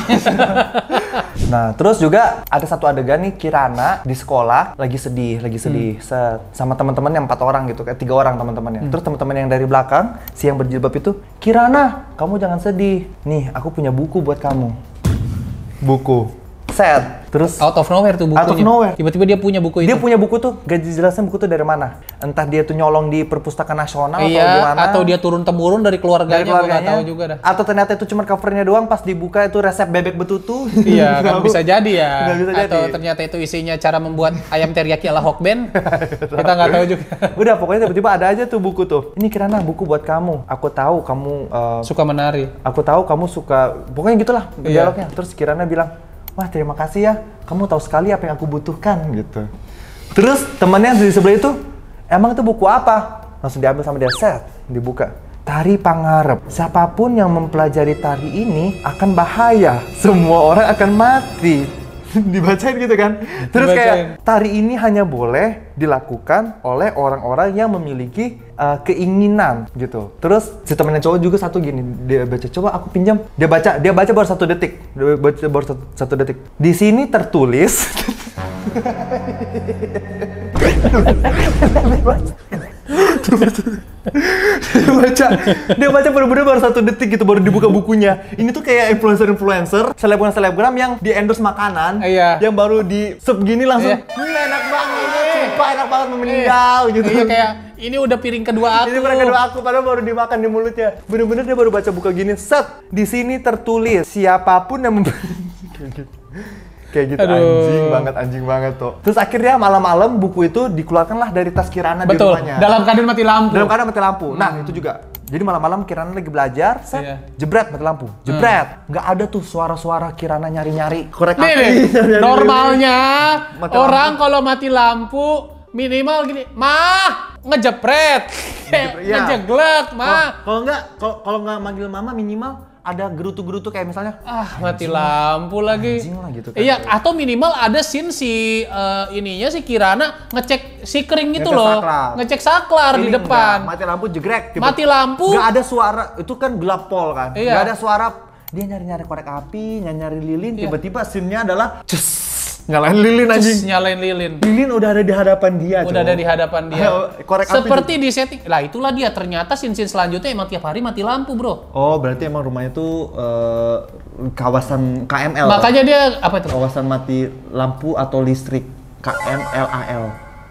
nah, terus juga ada satu adegan nih Kirana di sekolah lagi sedih, lagi sedih hmm. se sama teman-teman yang empat orang gitu, kayak tiga orang teman-temannya. Hmm. Terus teman-teman yang dari belakang, si yang berjilbab itu, Kirana, kamu jangan sedih. Nih, aku punya buku buat kamu. Buku set terus out of nowhere tuh bukunya out of nowhere tiba-tiba dia punya buku itu dia punya buku tuh gak jelasnya buku tuh dari mana entah dia tuh nyolong di perpustakaan nasional iya, atau gimana atau dia turun temurun dari keluarganya, dari keluarganya tahu juga dah atau ternyata itu cuma covernya doang pas dibuka itu resep bebek betutu iya kan bisa jadi ya gak bisa atau ternyata itu isinya cara membuat ayam teriyaki ala Hokben iya, kita nggak tahu juga udah pokoknya tiba-tiba ada aja tuh buku tuh ini kirana buku buat kamu aku tahu kamu uh, suka menari aku tahu kamu suka pokoknya gitulah iya. dialognya iya. terus kirana bilang wah terima kasih ya, kamu tahu sekali apa yang aku butuhkan gitu. Terus temannya di sebelah itu, emang itu buku apa? Langsung diambil sama dia, set, dibuka. Tari Pangarep. Siapapun yang mempelajari tari ini akan bahaya. Semua orang akan mati. dibacain gitu kan. Terus dibacain. kayak tari ini hanya boleh dilakukan oleh orang-orang yang memiliki uh, keinginan gitu. Terus si temennya cowok juga satu gini, dia baca coba aku pinjam. Dia baca, dia baca baru satu detik, dia baca baru satu, satu detik. Di sini tertulis. dia baca dia baca bener-bener baru satu detik gitu baru dibuka bukunya ini tuh kayak influencer influencer selebgram selebgram yang di endorse makanan iya. yang baru di sub gini langsung iya. Hmm, enak banget iya. sumpah enak banget iya. meninggal iya. gitu iya, kayak ini udah piring kedua aku. Ini piring kedua aku, padahal baru dimakan di mulutnya. Bener-bener dia baru baca buka gini, set. Di sini tertulis siapapun yang kayak gitu Aduh. anjing banget anjing banget tuh terus akhirnya malam-malam buku itu dikeluarkan lah dari tas Kirana Betul. di rumahnya dalam keadaan mati lampu dalam keadaan mati lampu nah hmm. itu juga jadi malam-malam Kirana lagi belajar, set, yeah. jebret mati lampu, hmm. jebret. Nggak ada tuh suara-suara Kirana nyari-nyari korek api. normalnya mati orang kalau mati lampu minimal gini, mah ngejepret, iya. ngejeglek, mah. Kalau nggak, kalau nggak manggil mama minimal ada gerutu-gerutu kayak misalnya ah, ah mati lampu lagi gitu kan. Iya, atau minimal ada scene si uh, ininya si Kirana ngecek si kering ngecek itu loh. Saklar. Ngecek saklar Ini di depan. Enggak, mati lampu jegrek tiba. Mati lampu. Gak ada suara, itu kan gelap pol kan. Iya. Gak ada suara dia nyari-nyari korek api, nyari-nyari lilin, iya. tiba-tiba iya. scene-nya adalah cus. Nyalain lilin aja. Nyalain lilin. Lilin udah ada di hadapan dia. Udah cowo. ada di hadapan dia. Korek Seperti di setting. Lah itulah dia. Ternyata sin-sin selanjutnya emang tiap hari mati lampu bro. Oh berarti emang rumahnya tuh uh, kawasan KML. Makanya dia apa itu? Kawasan mati lampu atau listrik. KMLAL.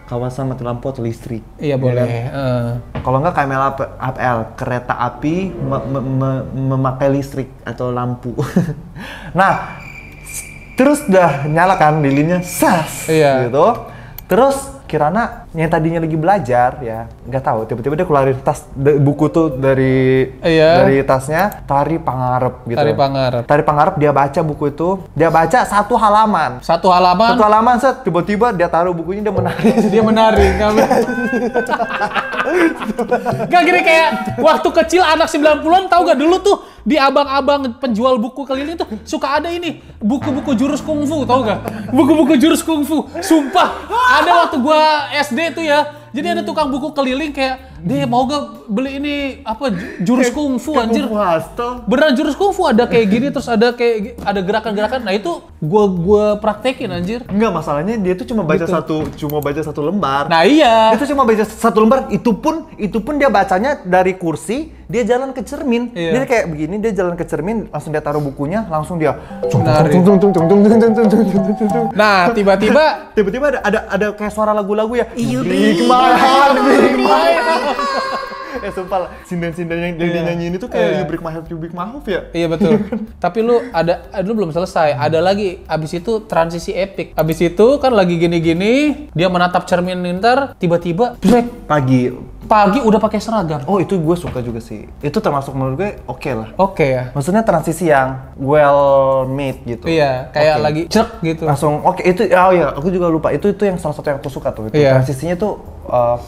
Kawasan mati lampu atau listrik. Iya, iya boleh. uh. Kalau nggak KML APL kereta api me me me memakai listrik atau lampu. nah terus udah nyalakan lilinnya sas iya. gitu terus Kirana yang tadinya lagi belajar ya nggak tahu tiba-tiba dia keluarin tas buku tuh dari iya. dari tasnya tari pangarep gitu tari pangarep tari pangarep dia baca buku itu dia baca satu halaman satu halaman satu halaman set tiba-tiba dia taruh bukunya dia menari dia menari nggak gini kayak waktu kecil anak 90-an tahu gak dulu tuh di abang-abang penjual buku keliling tuh suka ada ini buku-buku jurus kungfu tau gak buku-buku jurus kungfu sumpah ada waktu gua SD gede tuh ya. Jadi ada hmm. tukang buku keliling kayak dia mau gak beli ini apa jurus kungfu anjir beneran jurus kungfu ada kayak gini terus ada kayak ada gerakan-gerakan nah itu gua gua praktekin anjir enggak masalahnya dia tuh cuma baca gitu. satu cuma baca satu lembar nah iya itu cuma baca satu lembar itu pun itu pun dia bacanya dari kursi dia jalan ke cermin iya. dia kayak begini dia jalan ke cermin langsung dia taruh bukunya langsung dia nah tiba-tiba tiba-tiba ada ada ada kayak suara lagu-lagu ya Iya. Big My Big eh sumpah lah sinden-sinden yang yeah. nyanyiin itu kayak yeah. you break my heart break my ya iya betul tapi lu ada eh, lu belum selesai ada lagi abis itu transisi epic abis itu kan lagi gini-gini dia menatap cermin ntar tiba-tiba break pagi pagi udah pakai seragam oh itu gue suka juga sih itu termasuk menurut gue oke okay lah oke okay, ya maksudnya transisi yang well made gitu iya kayak okay. lagi cek gitu langsung oke okay, itu oh ya aku juga lupa itu itu yang salah satu yang aku suka tuh itu. Yeah. transisinya tuh uh,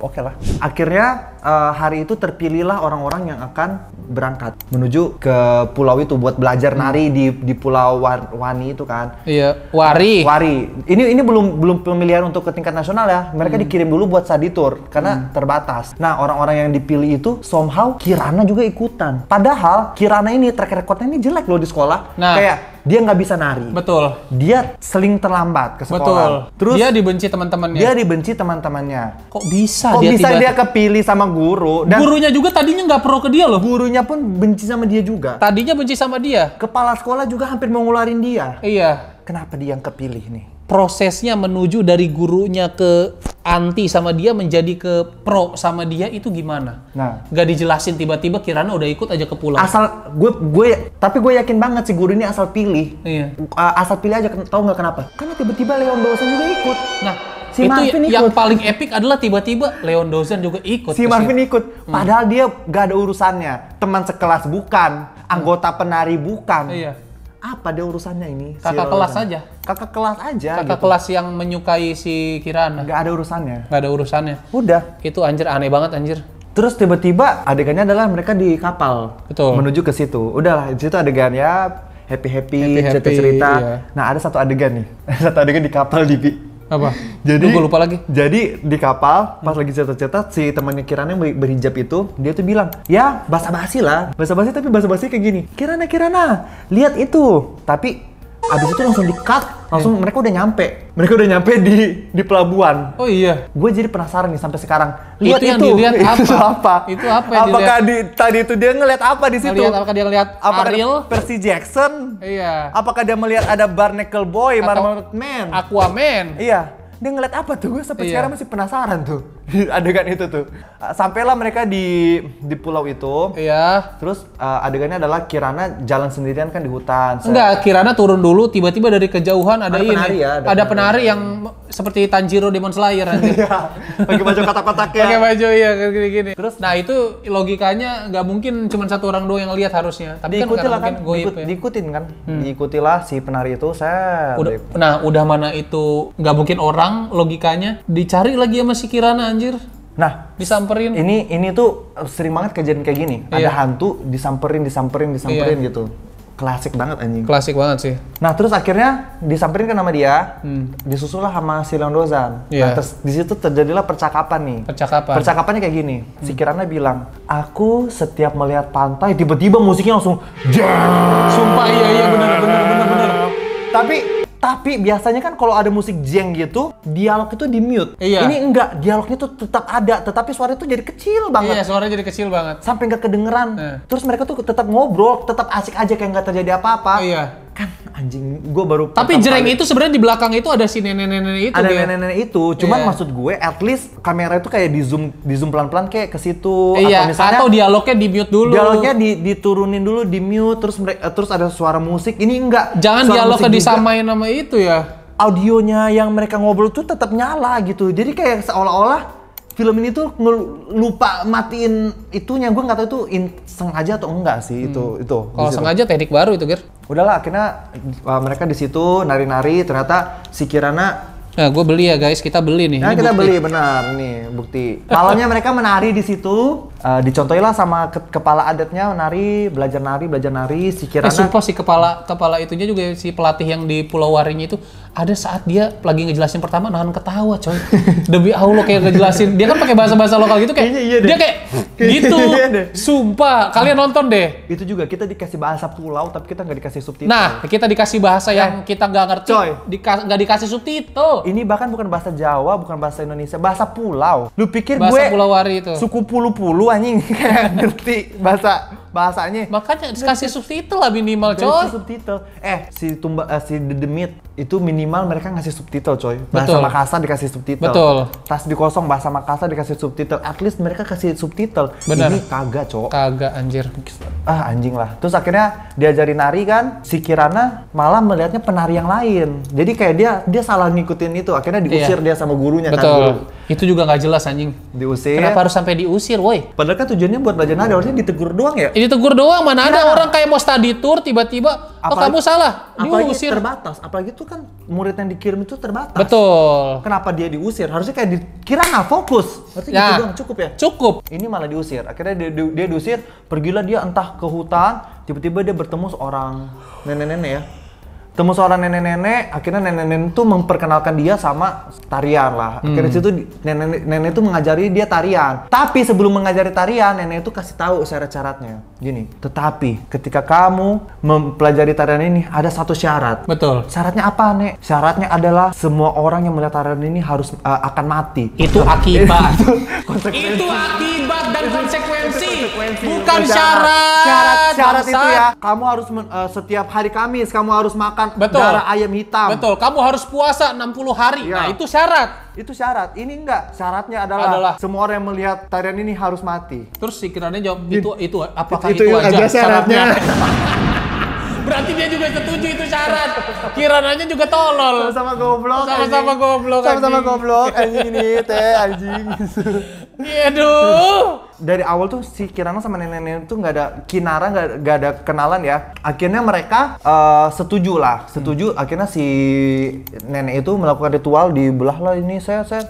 oke okay lah. Akhirnya uh, hari itu terpilihlah orang-orang yang akan berangkat menuju ke pulau itu buat belajar hmm. nari hmm. di di pulau Wani itu kan. Iya, Wari. Ah, Wari. Ini ini belum belum pemilihan untuk ke tingkat nasional ya. Mereka hmm. dikirim dulu buat study tour karena hmm. terbatas. Nah, orang-orang yang dipilih itu somehow Kirana juga ikutan. Padahal Kirana ini track recordnya ini jelek loh di sekolah. Nah. Kayak dia nggak bisa nari. Betul. Dia seling terlambat ke sekolah. Betul. Terus dia dibenci teman-temannya. Dia dibenci teman-temannya. Kok bisa Kok dia bisa tiba dia kepilih sama guru dan gurunya juga tadinya nggak pro ke dia loh. Gurunya pun benci sama dia juga. Tadinya benci sama dia. Kepala sekolah juga hampir mau ngularin dia. Iya. Kenapa dia yang kepilih nih? prosesnya menuju dari gurunya ke anti sama dia menjadi ke pro sama dia itu gimana? Nah, gak dijelasin tiba-tiba Kirana udah ikut aja ke pulang. Asal gue gue tapi gue yakin banget si guru ini asal pilih. Iya. Asal pilih aja tahu nggak kenapa? Karena tiba-tiba Leon Dawson juga ikut. Nah, si itu Marvin ikut. yang paling epic adalah tiba-tiba Leon Dawson juga ikut. Si Marvin situ. ikut, hmm. padahal dia gak ada urusannya. Teman sekelas bukan, anggota penari bukan. Iya apa deh urusannya ini? Kakak si kelas aja. Kakak kelas aja. Kakak gitu. kelas yang menyukai si Kirana. Gak ada urusannya. Gak ada urusannya. Udah. Itu anjir aneh banget anjir. Terus tiba-tiba adegannya adalah mereka di kapal Betul. menuju ke situ. Udahlah, di situ adegan ya happy happy, happy, -happy cerita cerita. Iya. Nah ada satu adegan nih, satu adegan di kapal di apa jadi gue lupa lagi jadi di kapal pas lagi cetak-cetak si temannya Kirana yang berhijab itu dia tuh bilang ya basa-basi lah basa-basi tapi basa-basi kayak gini Kirana Kirana lihat itu tapi abis itu langsung di cut langsung hmm. mereka udah nyampe mereka udah nyampe di di pelabuhan oh iya gue jadi penasaran nih sampai sekarang lihat itu, itu. yang dilihat apa itu apa itu apa yang apakah di tadi itu dia ngeliat apa di situ ngeliat, apakah dia ngeliat apakah Ariel Percy Jackson iya apakah dia melihat ada Barnacle Boy Marmalade Man Aquaman iya dia ngeliat apa tuh gue sampai iya. sekarang masih penasaran tuh adegan itu tuh. Ah, sampailah mereka di di pulau itu. Iya. Terus uh, adegannya adalah Kirana jalan sendirian kan di hutan. Saya... Enggak, Kirana turun dulu tiba-tiba dari kejauhan ada, ada ini. Penari ya, ada, ada penari, penari yang seperti Tanjiro Demon Slayer nanti. Iya. Pakai baju kotak-kotak ya. Pakai baju iya gini-gini. Terus nah itu logikanya nggak mungkin cuma satu orang doang yang lihat harusnya. Tapi kan diikuti kan lah kan, goib, diikut, ya. diikutin kan. Hmm. Diikutilah si penari itu saya. Udah, nah, udah mana itu nggak mungkin orang logikanya dicari lagi sama si Kirana anjir. Nah, disamperin. Ini ini tuh sering banget kejadian kayak gini. Iya. Ada hantu disamperin, disamperin, disamperin iya. gitu. Klasik banget anjing. Klasik banget sih. Nah, terus akhirnya disamperin kan sama dia, hmm. disusul lah sama si Leon Dozan. Yeah. Nah, iya. terus di situ terjadilah percakapan nih. Percakapan. Percakapannya kayak gini. Hmm. Si Kirana bilang, "Aku setiap melihat pantai tiba-tiba musiknya langsung Sumpah iya iya benar benar benar benar. Tapi tapi biasanya kan kalau ada musik jeng gitu, dialog itu di mute. Iya. Ini enggak, dialognya tuh tetap ada, tetapi suara itu jadi kecil banget. Iya, suara jadi kecil banget. Sampai nggak kedengeran. Eh. Terus mereka tuh tetap ngobrol, tetap asik aja kayak nggak terjadi apa-apa. Oh, iya kan anjing gue baru tapi jereng itu sebenarnya di belakang itu ada si nenek-nenek itu ada nenek-nenek itu cuman yeah. maksud gue at least kamera itu kayak di zoom di zoom pelan-pelan kayak ke situ eh, atau iya, misalnya atau dialognya di mute dulu dialognya di, diturunin dulu di mute terus mereka, terus ada suara musik ini enggak jangan dialognya disamain sama itu ya audionya yang mereka ngobrol tuh tetap nyala gitu jadi kayak seolah-olah film ini tuh lupa matiin itunya gue nggak tahu itu in, sengaja atau enggak sih hmm. itu itu kalau sengaja teknik baru itu gir udahlah akhirnya uh, mereka di situ nari-nari ternyata si Kirana Nah, gue beli ya guys, kita beli nih. Nah, kita bukti. beli benar nih bukti. kalaunya mereka menari di situ. Uh, dicontohilah sama ke kepala adatnya menari, belajar nari, belajar nari. Si Kirana. Eh, sumpah si kepala kepala itunya juga si pelatih yang di Pulau Warinya itu ada saat dia lagi ngejelasin pertama nahan ketawa coy. Demi Allah kayak ngejelasin. Dia kan pakai bahasa-bahasa lokal gitu kayak Iya, iya deh. dia kayak gitu. iya deh. Sumpah, kalian nonton deh. Itu juga kita dikasih bahasa pulau tapi kita nggak dikasih subtitle. Nah, kita dikasih bahasa yang eh, kita nggak ngerti. Coy, nggak dikasih subtitle. Ini bahkan bukan bahasa Jawa, bukan bahasa Indonesia, bahasa pulau. Lu pikir bahasa gue wari itu. Suku pulu-pulu anjing kayak ngerti bahasa bahasanya. Makanya kasih subtitle lah minimal, coy. Kasih subtitle. Eh, si tumba uh, si demit itu minimal mereka ngasih subtitle, coy. Bahasa Betul. Makassar dikasih subtitle. Betul. di kosong bahasa Makassar dikasih subtitle. At least mereka kasih subtitle. Bener. Ini kagak, coy. Kagak anjir. Ah, anjing lah. Terus akhirnya diajarin nari kan, si Kirana malah melihatnya penari yang lain. Jadi kayak dia dia salah ngikutin itu akhirnya iya. diusir iya. dia sama gurunya kan, Betul. kan guru. itu juga nggak jelas anjing diusir kenapa harus sampai diusir woi padahal kan tujuannya buat belajar nada harusnya ditegur doang ya tegur doang mana nah. ada iya. orang kayak mau study tour tiba-tiba oh, apalagi, oh kamu salah diusir terbatas apalagi itu kan murid yang dikirim itu terbatas betul kenapa dia diusir harusnya kayak dikira nggak fokus berarti gitu ya. gitu cukup ya cukup ini malah diusir akhirnya dia, dia, dia diusir pergilah dia entah ke hutan tiba-tiba dia bertemu seorang nenek-nenek ya temu seorang nenek-nenek akhirnya nenek-nenek itu memperkenalkan dia sama tarian lah akhirnya hmm. situ nenek-nenek itu mengajari dia tarian tapi sebelum mengajari tarian nenek itu kasih tahu syarat-syaratnya gini tetapi ketika kamu mempelajari tarian ini ada satu syarat betul syaratnya apa nek syaratnya adalah semua orang yang melihat tarian ini harus uh, akan mati itu akibat itu, itu akibat dan konsekuensi Bukan syarat. Syarat itu ya. Kamu harus men, uh, setiap hari Kamis kamu harus makan Betul. darah ayam hitam. Betul. Kamu harus puasa 60 hari. Ya. Nah, itu syarat. Itu syarat. Ini enggak. Syaratnya adalah, adalah. semua orang yang melihat tarian ini harus mati. Terus si Kirana jawab itu itu apakah itu, itu, itu syaratnya? syaratnya. Berarti dia juga setuju itu syarat. Kirananya juga tolol. Sama-sama goblok. Sama-sama goblok. Sama-sama goblok anjing eh, ini teh anjing. Iya Aduh. Dari awal tuh si Kirana sama nenek-nenek tuh nggak ada Kinara nggak ada kenalan ya. Akhirnya mereka uh, setuju lah, setuju. Hmm. Akhirnya si nenek itu melakukan ritual di belah lah ini saya saya.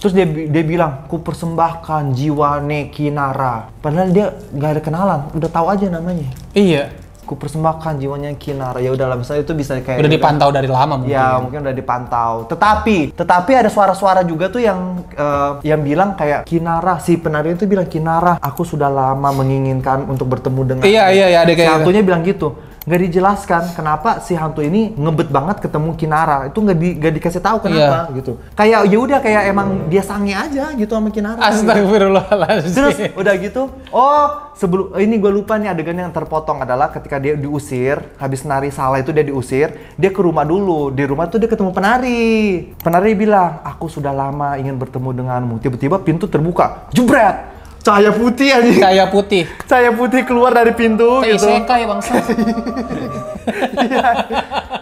Terus dia dia bilang, ku persembahkan jiwa Nara Padahal dia nggak ada kenalan, udah tahu aja namanya. Iya ku persembahkan jiwanya Kinar ya udah lah misalnya itu bisa kayak udah gitu kan. dipantau dari lama mungkin ya, ya mungkin udah dipantau tetapi tetapi ada suara-suara juga tuh yang uh, yang bilang kayak Kinara si penari itu bilang Kinara aku sudah lama menginginkan untuk bertemu dengan iya iya iya ada kayak satunya gitu. bilang gitu nggak dijelaskan kenapa si hantu ini ngebet banget ketemu Kinara itu nggak di, gak dikasih tahu iya. kenapa yeah. gitu kayak ya udah kayak emang dia sange aja gitu sama Kinara Astagfirullahaladzim gitu. terus udah gitu oh sebelum ini gue lupa nih adegan yang terpotong adalah ketika dia diusir habis nari salah itu dia diusir dia ke rumah dulu di rumah tuh dia ketemu penari penari bilang aku sudah lama ingin bertemu denganmu tiba-tiba pintu terbuka jebret cahaya putih aja cahaya putih cahaya putih keluar dari pintu Kaya gitu kayak bangsa iya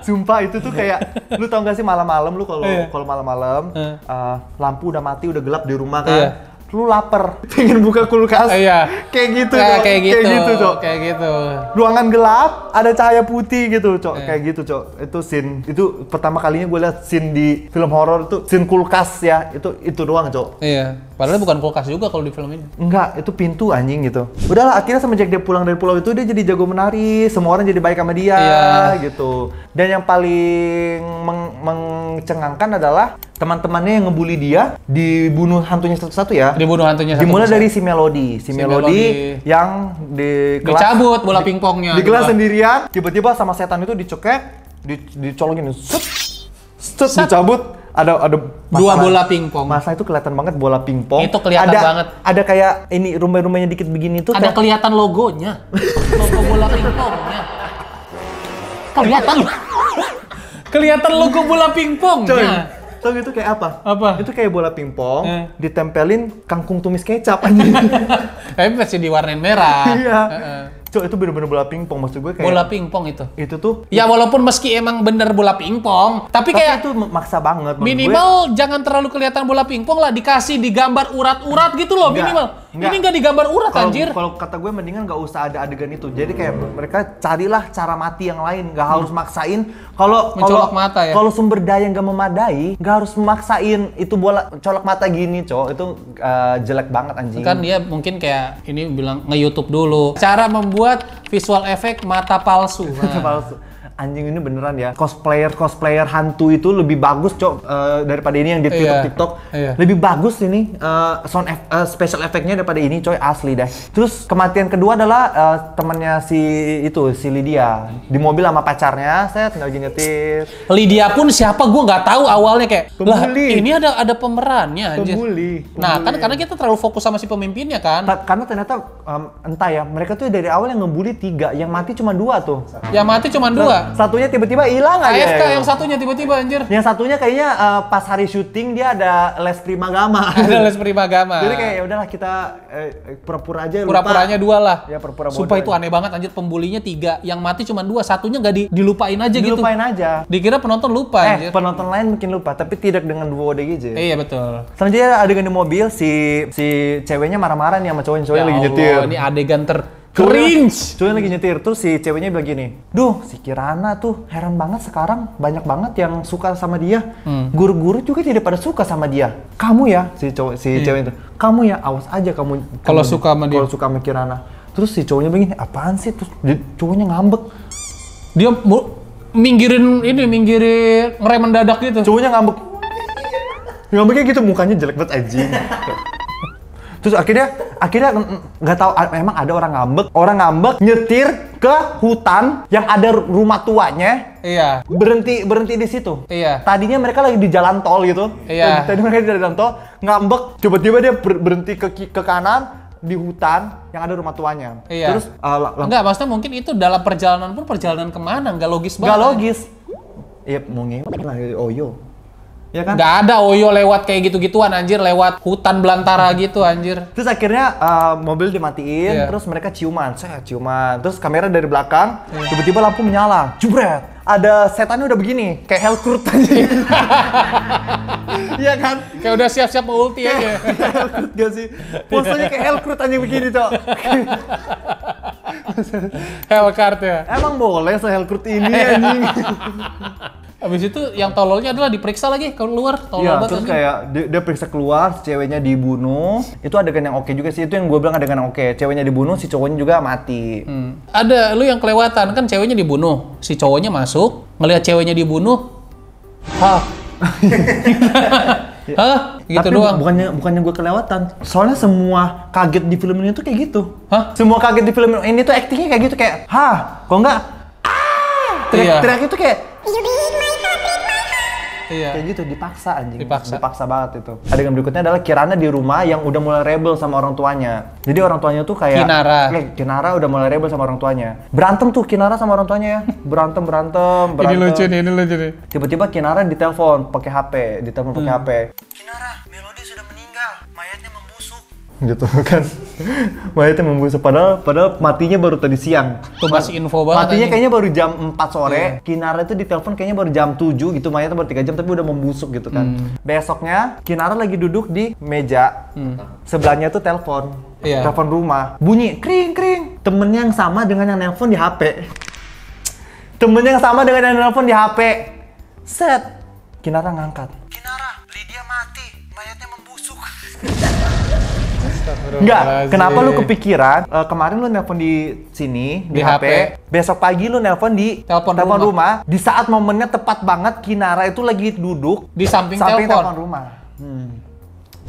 sumpah itu tuh kayak lu tau gak sih malam-malam lu kalau iya. kalau malam-malam iya. eh, lampu udah mati udah gelap di rumah kan iya lu lapar, pengen buka kulkas. Iya. kayak gitu, Kayak gitu. Kayak gitu, Cok. Kayak gitu. Ruangan gelap, ada cahaya putih gitu, Cok. Eh. Kayak gitu, Cok. Itu scene itu pertama kalinya gue lihat scene di film horor itu scene kulkas ya. Itu itu doang, Cok. Iya. Padahal bukan kulkas juga kalau di film ini. Enggak, itu pintu anjing gitu. Udahlah, akhirnya semenjak dia pulang dari pulau itu dia jadi jago menari, semua orang jadi baik sama dia iya. gitu. Dan yang paling meng mengcengangkan adalah teman-temannya yang ngebully dia dibunuh hantunya satu-satu ya dibunuh hantunya satu dimulai dari si Melody si, si Melody, Melody yang di kelas dicabut bola pingpongnya di, di gitu kelas sendirian tiba-tiba sama setan itu dicekek di, dicolongin set set dicabut ada ada masalah. dua bola pingpong. Masa itu kelihatan banget bola pingpong. Itu kelihatan ada, banget. Ada kayak ini rumah-rumahnya dikit begini tuh. Ada kayak... kelihatan logonya. Logo bola pingpongnya. Kelihatan. kelihatan logo bola pingpongnya. Coy, Tau itu kayak apa? Apa? Itu kayak bola pingpong, eh. ditempelin kangkung tumis kecap aja. Tapi masih diwarnain merah. iya. Cok itu bener-bener bola pingpong maksud gue kayak bola pingpong itu itu tuh ya walaupun meski emang bener bola pingpong tapi, tapi kayak itu maksa banget minimal gue. jangan terlalu kelihatan bola pingpong lah dikasih digambar urat-urat gitu loh Enggak. minimal Enggak. Ini nggak digambar urat kalo, anjir. Kalau kata gue mendingan nggak usah ada adegan itu. Jadi kayak mereka carilah cara mati yang lain, nggak hmm. harus hmm. maksain. Kalau mencolok mata ya. Kalau sumber daya nggak memadai, nggak harus maksain. Itu bola colok mata gini, cowok itu uh, jelek banget anjing. Kan dia mungkin kayak ini bilang nge-YouTube dulu. Cara membuat visual efek mata palsu. Nah. palsu anjing ini beneran ya cosplayer cosplayer hantu itu lebih bagus cok uh, daripada ini yang di TikTok TikTok yeah. lebih bagus ini uh, sound ef uh, special efeknya daripada ini coy asli deh terus kematian kedua adalah uh, temannya si itu si Lydia di mobil sama pacarnya saya lagi nyetir Lydia pun siapa gue nggak tahu awalnya kayak lah ini ada ada pemerannya anjir. Pemuli. Pemuli. Nah kan karena kita terlalu fokus sama si pemimpinnya kan Ta karena ternyata um, entah ya mereka tuh dari awal yang ngebully tiga yang mati cuma dua tuh yang mati cuma dua Satunya tiba-tiba hilang aja. AFK ya. yang satunya tiba-tiba anjir. Yang satunya kayaknya uh, pas hari syuting dia ada les primagama. Ada les primagama. Jadi kayak ya udahlah kita eh, pura-pura eh, aja Pura-puranya dua lah. Ya pura-pura Sumpah itu aneh banget anjir pembulinya tiga. Yang mati cuma dua. Satunya gak di, dilupain aja dilupain gitu. Dilupain aja. Dikira penonton lupa eh, anjir. penonton lain mungkin lupa tapi tidak dengan duo Eh, Iya betul. Selanjutnya adegan di mobil si si ceweknya marah-marah nih sama cowoknya. Cowoknya ya lagi Allah, nyetir. Ini adegan ter Cringe. Cuy lagi nyetir terus si ceweknya bilang gini, "Duh, si Kirana tuh heran banget sekarang banyak banget yang suka sama dia. Hmm. Guru-guru hmm. juga tidak pada suka sama dia. Kamu ya, si cowok si hmm. cewek itu. Kamu ya awas aja kamu kalau suka sama dia. Kalau suka sama Kirana. Terus si cowoknya begini, "Apaan sih?" Terus cowoknya ngambek. Dia mau minggirin ini, minggirin ngerem mendadak gitu. Cowoknya ngambek. Ngambeknya gitu mukanya jelek banget anjing. terus akhirnya akhirnya nggak tahu emang ada orang ngambek orang ngambek nyetir ke hutan yang ada rumah tuanya iya berhenti berhenti di situ iya tadinya mereka lagi di jalan tol gitu iya tadi mereka di jalan tol ngambek tiba-tiba dia berhenti ke ke kanan di hutan yang ada rumah tuanya. Iya. Terus uh, enggak maksudnya mungkin itu dalam perjalanan pun perjalanan kemana nggak logis banget. Nggak logis. Iya, mau ngewek lah, oyo. Oh, iya ya kan? Gak ada Oyo lewat kayak gitu-gituan anjir, lewat hutan belantara hmm. gitu anjir. Terus akhirnya uh, mobil dimatiin, yeah. terus mereka ciuman, saya ciuman. Terus kamera dari belakang, iya. tiba-tiba yeah. lampu menyala, jubret. Ada setannya udah begini, kayak Helcurt aja Iya kan? Kayak udah siap-siap mau ulti aja. kayak gak sih? Posenya kayak Hellcurt aja begini, Cok. Hellcurt ya? Emang boleh se hellcurt ini anjing? Habis itu yang tololnya adalah diperiksa lagi keluar tolol ya, banget. terus kan? kayak dia, dia periksa keluar, ceweknya dibunuh. Itu adegan yang oke juga sih. Itu yang gue bilang ada kan yang oke. Okay. Ceweknya dibunuh, si cowoknya juga mati. Hmm. Ada lu yang kelewatan kan ceweknya dibunuh, si cowoknya masuk, ngelihat ceweknya dibunuh. Hah. Hah? Gitu Tapi doang. bukannya bukannya gue kelewatan. Soalnya semua kaget di film ini tuh kayak gitu. Hah? Semua kaget di film ini tuh aktingnya kayak gitu kayak, "Hah?" Kok enggak? Ah! Teriak, iya. itu kayak Iya. Kayak gitu dipaksa anjing. Dipaksa. Dipaksa banget itu. yang berikutnya adalah Kirana di rumah yang udah mulai rebel sama orang tuanya. Jadi orang tuanya tuh kayak Kinara. Eh, Kinara udah mulai rebel sama orang tuanya. Berantem tuh Kinara sama orang tuanya ya. Berantem berantem berantem. ini lucu nih, ini lucu nih. Tiba-tiba Kinara ditelepon pakai HP, ditelepon pakai hmm. HP. Kinara, Melo gitu kan Mayatnya membusuk padahal padahal matinya baru tadi siang. Tuh masih info banget. Matinya kayaknya baru jam 4 sore. Yeah. Kinara itu ditelepon kayaknya baru jam 7 gitu mayatnya baru 3 jam tapi udah membusuk gitu kan. Hmm. Besoknya Kinara lagi duduk di meja. Hmm. Sebelahnya tuh telepon. Yeah. Telepon rumah. Bunyi kring kring. Temennya yang sama dengan yang nelpon di HP. Temennya yang sama dengan yang nelpon di HP. Set. Kinara ngangkat Enggak. Kenapa lu kepikiran? Uh, kemarin lu nelpon di sini di, di HP. HP. Besok pagi lu nelpon di telepon rumah. rumah. Di saat momennya tepat banget Kinara itu lagi duduk di samping, samping telepon rumah. Hmm.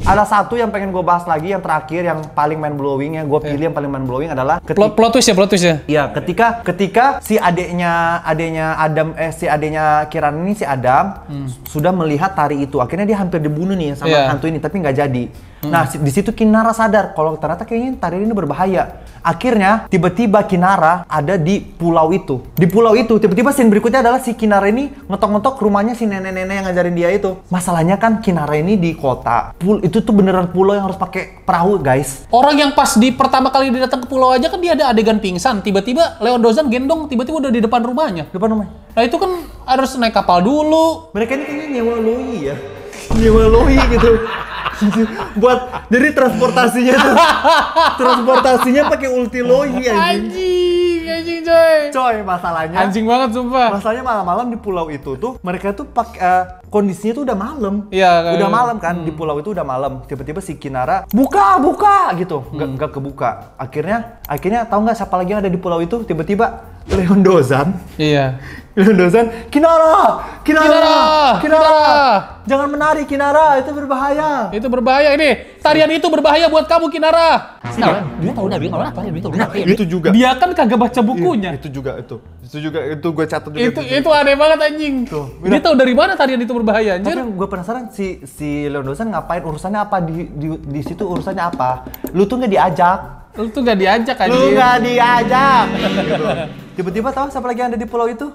Ada satu yang pengen gue bahas lagi yang terakhir yang paling main blowing yang gue pilih yeah. yang paling main blowing adalah plot, plot twist ya plot twist ya. Iya, ketika ketika si adeknya adeknya Adam eh si adeknya Kiran ini si Adam hmm. sudah melihat tari itu akhirnya dia hampir dibunuh nih sama yeah. hantu ini tapi nggak jadi Nah, di situ Kinara sadar kalau ternyata kayaknya tarian ini berbahaya. Akhirnya tiba-tiba Kinara ada di pulau itu. Di pulau itu tiba-tiba scene berikutnya adalah si Kinara ini ngetok-ngetok rumahnya si nenek-nenek yang ngajarin dia itu. Masalahnya kan Kinara ini di kota. Pul itu tuh beneran pulau yang harus pakai perahu, guys. Orang yang pas di pertama kali dia datang ke pulau aja kan dia ada adegan pingsan. Tiba-tiba Leon Dozan gendong tiba-tiba udah di depan rumahnya. Depan rumahnya. Nah, itu kan harus naik kapal dulu. Mereka ini kayaknya nyewa Louis ya jiwa lohi gitu buat jadi transportasinya transportasinya pakai ulti lohi anjing anjing anjing coy coy masalahnya anjing banget sumpah masalahnya malam-malam di pulau itu tuh mereka tuh pakai uh, eh, kondisinya tuh udah malam iya kan udah gitu. malam kan hmm. di pulau itu udah malam tiba-tiba si Kinara buka buka gitu nggak hmm. nggak kebuka akhirnya akhirnya tahu nggak siapa lagi yang ada di pulau itu tiba-tiba Leon Dozan. Iya. Leon Dozan, Kinara! Kinara! Kinara! Kinara! Jangan menari Kinara, itu berbahaya. Itu berbahaya ini. Tarian itu berbahaya buat kamu Kinara. Nah, dia tahu udah dia tahu apa dia tahu dah. Itu iya, juga. Dia kan kagak baca bukunya. Iya, itu juga itu. Itu juga itu gue catat juga. Itu itu aneh banget anjing. Tuh. Dia tahu dari mana tarian itu berbahaya anjir? Tapi gue penasaran si si Leon Dozan ngapain urusannya apa di di, di situ urusannya apa? Lu tuh gak diajak Lu tuh gak diajak aja. Lu gak diajak. Tiba-tiba tahu siapa lagi yang ada di pulau itu?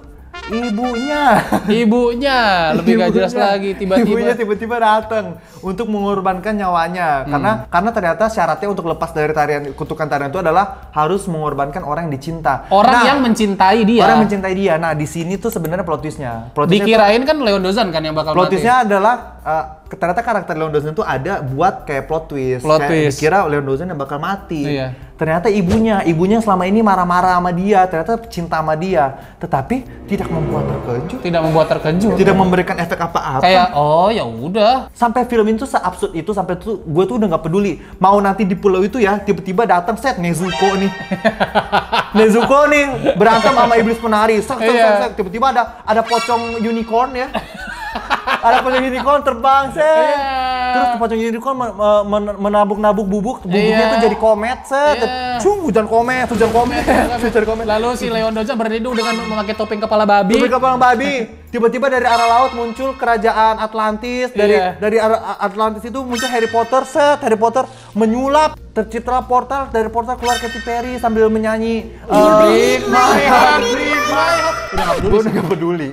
Ibunya. Ibunya, lebih ibunya. gak jelas lagi tiba-tiba. Ibunya tiba-tiba datang untuk mengorbankan nyawanya hmm. karena karena ternyata syaratnya untuk lepas dari tarian kutukan tarian itu adalah harus mengorbankan orang yang dicinta. Orang nah, yang mencintai dia. Orang yang mencintai dia. Nah, di sini tuh sebenarnya plot twistnya. Dikirain itu, kan Leon Dozan kan yang bakal Plot twistnya adalah eh, ternyata karakter Leon Dozen itu ada buat kayak plot twist. Plot kayak twist. Kira Leon Dozen yang bakal mati. Iya. Ternyata ibunya, ibunya selama ini marah-marah sama dia, ternyata cinta sama dia, tetapi tidak membuat terkejut. Tidak membuat terkejut. Tidak memberikan efek apa-apa. Kayak oh ya udah. Sampai film itu seabsurd itu sampai tuh gue tuh udah nggak peduli. Mau nanti di pulau itu ya tiba-tiba datang set Nezuko nih. Nezuko nih berantem sama iblis penari. Sak sak iya. tiba-tiba ada ada pocong unicorn ya ada pocong unicorn terbang iya. set. Yeah. Terus pocong unicorn men men menabuk-nabuk bubuk, bubuknya yeah. tuh jadi komet set. Yeah. Cung hujan komet, hujan komet, iya. hujan komet. Lalu si Leon Doja berlindung dengan memakai topeng kepala babi. Topeng kepala babi. Tiba-tiba dari arah laut muncul kerajaan Atlantis. Dari yeah. dari arah Atlantis itu muncul Harry Potter set. Harry Potter menyulap tercipta portal dari portal keluar Katy Perry sambil menyanyi. Uh, my heart, my heart. Udah nggak peduli. nggak peduli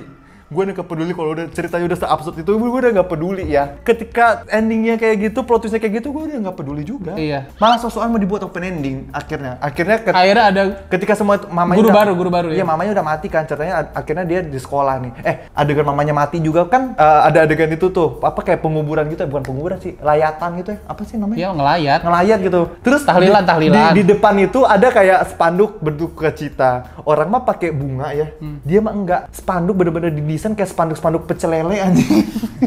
gue udah peduli kalau udah ceritanya udah se-absurd itu gue udah nggak peduli ya ketika endingnya kayak gitu plot kayak gitu gue udah nggak peduli juga iya malah sosokan mau dibuat open ending akhirnya akhirnya ke- akhirnya ada ketika semua mamanya guru udah, baru guru baru iya, ya mamanya udah mati kan ceritanya akhirnya dia di sekolah nih eh adegan mamanya mati juga kan uh, ada adegan itu tuh apa kayak penguburan gitu ya bukan penguburan sih layatan gitu ya apa sih namanya iya ngelayat ngelayat gitu terus tahlilan di, tahlilan di, di depan itu ada kayak spanduk berduka cita orang mah pakai bunga ya hmm. dia mah enggak spanduk bener-bener di desain kayak spanduk-spanduk pecelele anjing.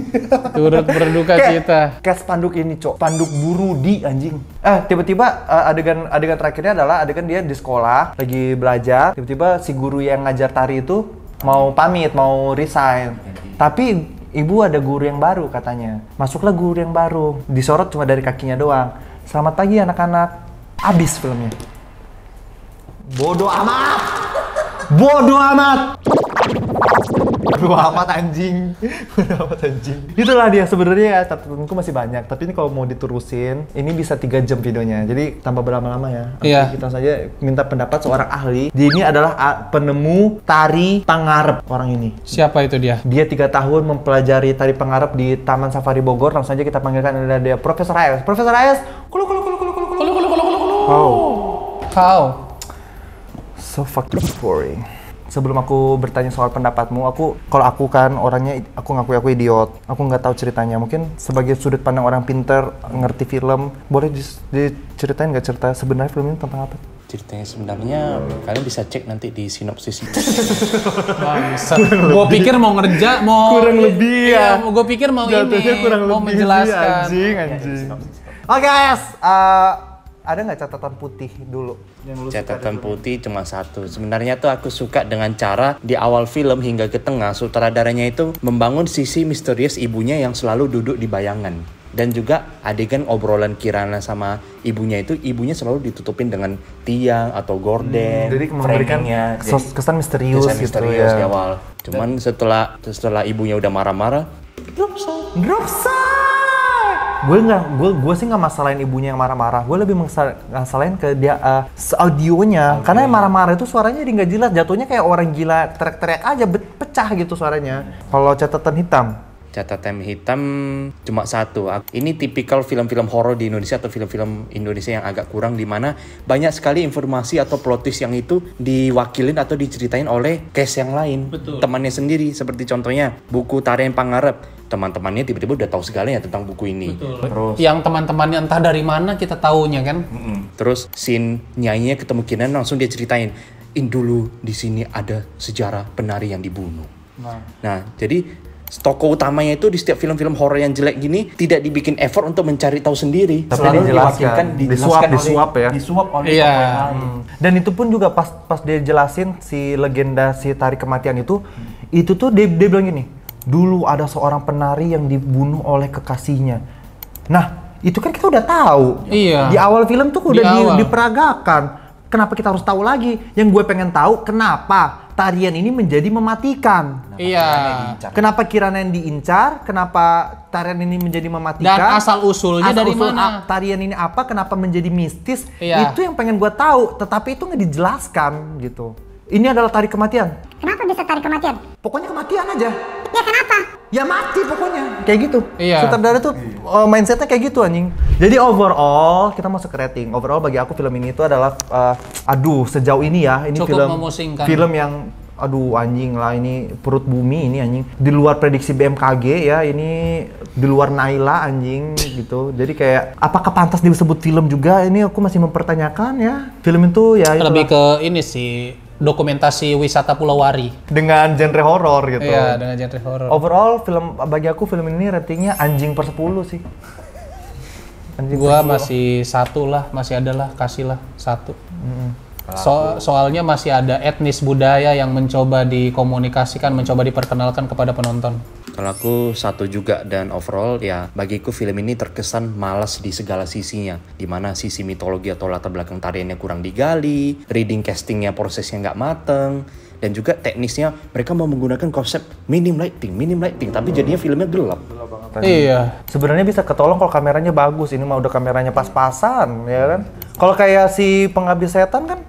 Turut berduka kayak, cita. Kayak spanduk ini, Cok. Spanduk burudi anjing. Eh, tiba-tiba uh, adegan adegan terakhirnya adalah adegan dia di sekolah lagi belajar, tiba-tiba si guru yang ngajar tari itu mau pamit, mau resign. Tapi ibu ada guru yang baru katanya. Masuklah guru yang baru. Disorot cuma dari kakinya doang. Selamat pagi anak-anak. Abis filmnya. Bodoh amat. Bodoh amat berapa amat anjing. Bodo amat anjing. Itulah dia sebenarnya ya catatanku masih banyak. Tapi ini kalau mau diturusin ini bisa tiga jam videonya. Jadi tambah berlama-lama ya. Iya. Kita saja minta pendapat seorang ahli. Jadi ini adalah ah, penemu tari pangarep orang ini. Siapa itu dia? Dia tiga tahun mempelajari tari pangarep di Taman Safari Bogor. Langsung saja kita panggilkan adalah dia Profesor Ayas. Profesor Ayas, kulu kulu kulu kulu kulu kulu kulu kulu kulu kulu. How? How? So fucking boring sebelum aku bertanya soal pendapatmu, aku kalau aku kan orangnya aku ngaku aku idiot, aku nggak tahu ceritanya. Mungkin sebagai sudut pandang orang pinter ngerti film, boleh diceritain nggak cerita sebenarnya film ini tentang apa? ceritanya sebenarnya kalian bisa cek nanti di sinopsis itu. gue pikir mau ngerja, mau kurang iya, lebih ya. Iya, gue pikir mau ini, kurang mau lebih menjelaskan. Anjing, anjing. Oke okay, guys, uh, ada nggak catatan putih dulu? Yang lu catatan suka putih cuma satu. Sebenarnya tuh aku suka dengan cara di awal film hingga ke tengah sutradaranya itu membangun sisi misterius ibunya yang selalu duduk di bayangan. Dan juga adegan obrolan Kirana sama ibunya itu ibunya selalu ditutupin dengan tiang atau gorden. Hmm, jadi memberikan kesan, kesan misterius, kesan gitu misterius gitu di awal. Cuman setelah setelah ibunya udah marah-marah, drop song. Drop song gue nggak gue gue sih nggak masalahin ibunya yang marah-marah gue lebih masalahin ke dia uh, audionya okay. karena yang marah-marah itu suaranya jadi nggak jelas jatuhnya kayak orang gila teriak-teriak aja pecah gitu suaranya kalau catatan hitam catatan hitam cuma satu. Ini tipikal film-film horor di Indonesia atau film-film Indonesia yang agak kurang di mana banyak sekali informasi atau plot twist yang itu diwakilin atau diceritain oleh case yang lain, Betul. temannya sendiri. Seperti contohnya buku Tarian Pangarep teman-temannya tiba-tiba udah tahu segalanya tentang buku ini. Betul. Terus yang teman-temannya entah dari mana kita taunya kan. Mm -hmm. Terus sin nyanyinya ketemu Kinan langsung dia ceritain, "In dulu di sini ada sejarah penari yang dibunuh." Nah, nah jadi toko utamanya itu di setiap film-film horor yang jelek gini tidak dibikin effort untuk mencari tahu sendiri. Tapi Selalu dijelaskan, disuap, disuap ya. Disuap oleh yeah. Hmm. Dan itu pun juga pas pas dia jelasin si legenda si tari kematian itu, hmm. itu tuh dia, dia bilang gini, dulu ada seorang penari yang dibunuh oleh kekasihnya. Nah, itu kan kita udah tahu. Iya. Di awal film tuh udah di di, diperagakan. Kenapa kita harus tahu lagi? Yang gue pengen tahu kenapa tarian ini menjadi mematikan. Kenapa iya. Kirana kenapa Kirana yang diincar? Kenapa tarian ini menjadi mematikan? Dan asal usulnya asal dari usul mana? Tarian ini apa? Kenapa menjadi mistis? Iya. Itu yang pengen gue tahu. Tetapi itu nggak dijelaskan gitu. Ini adalah tari kematian bisa tarik kematian? Pokoknya kematian aja. Ya kenapa? Ya mati pokoknya. Kayak gitu. Iya. Sutradara tuh uh, mindsetnya kayak gitu anjing. Jadi overall kita masuk ke rating. Overall bagi aku film ini itu adalah uh, aduh sejauh ini ya ini Cukup film film yang aduh anjing lah ini perut bumi ini anjing di luar prediksi BMKG ya ini di luar Naila anjing gitu jadi kayak apakah pantas disebut film juga ini aku masih mempertanyakan ya film itu ya lebih ke ini sih dokumentasi wisata Pulau Wari dengan genre horor gitu. Iya, dengan genre horor. Overall film bagi aku film ini ratingnya anjing per 10 sih. Anjing gua 10. masih satu lah, masih ada lah, kasih lah satu. Mm -hmm. So, soalnya masih ada etnis budaya yang mencoba dikomunikasikan, mencoba diperkenalkan kepada penonton. Kalau aku satu juga dan overall ya bagiku film ini terkesan malas di segala sisinya. Dimana sisi mitologi atau latar belakang tariannya kurang digali, reading castingnya prosesnya nggak mateng, dan juga teknisnya mereka mau menggunakan konsep minim lighting, minim lighting, tapi jadinya filmnya gelap. Tadi. Iya. Sebenarnya bisa ketolong kalau kameranya bagus. Ini mah udah kameranya pas-pasan, ya kan? Kalau kayak si penghabis setan kan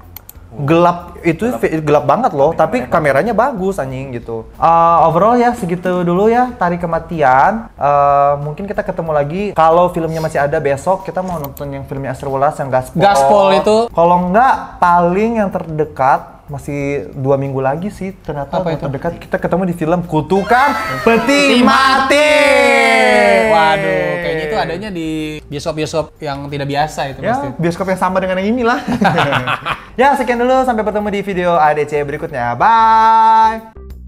gelap itu gelap, gelap banget loh, iya, tapi kameranya, kameranya bagus anjing gitu. Uh, overall ya segitu dulu ya tarik kematian. Uh, mungkin kita ketemu lagi kalau filmnya masih ada besok kita mau nonton yang filmnya Astro yang Gaspol. Gaspol itu. Kalau enggak paling yang terdekat masih dua minggu lagi sih ternyata apa itu? terdekat kita ketemu di film Kutukan Peti Mati. Waduh, kayaknya itu adanya di bioskop-bioskop yang tidak biasa itu ya, pasti. Bioskop yang sama dengan yang inilah. ya, sekian dulu sampai bertemu di video ADC berikutnya. Bye.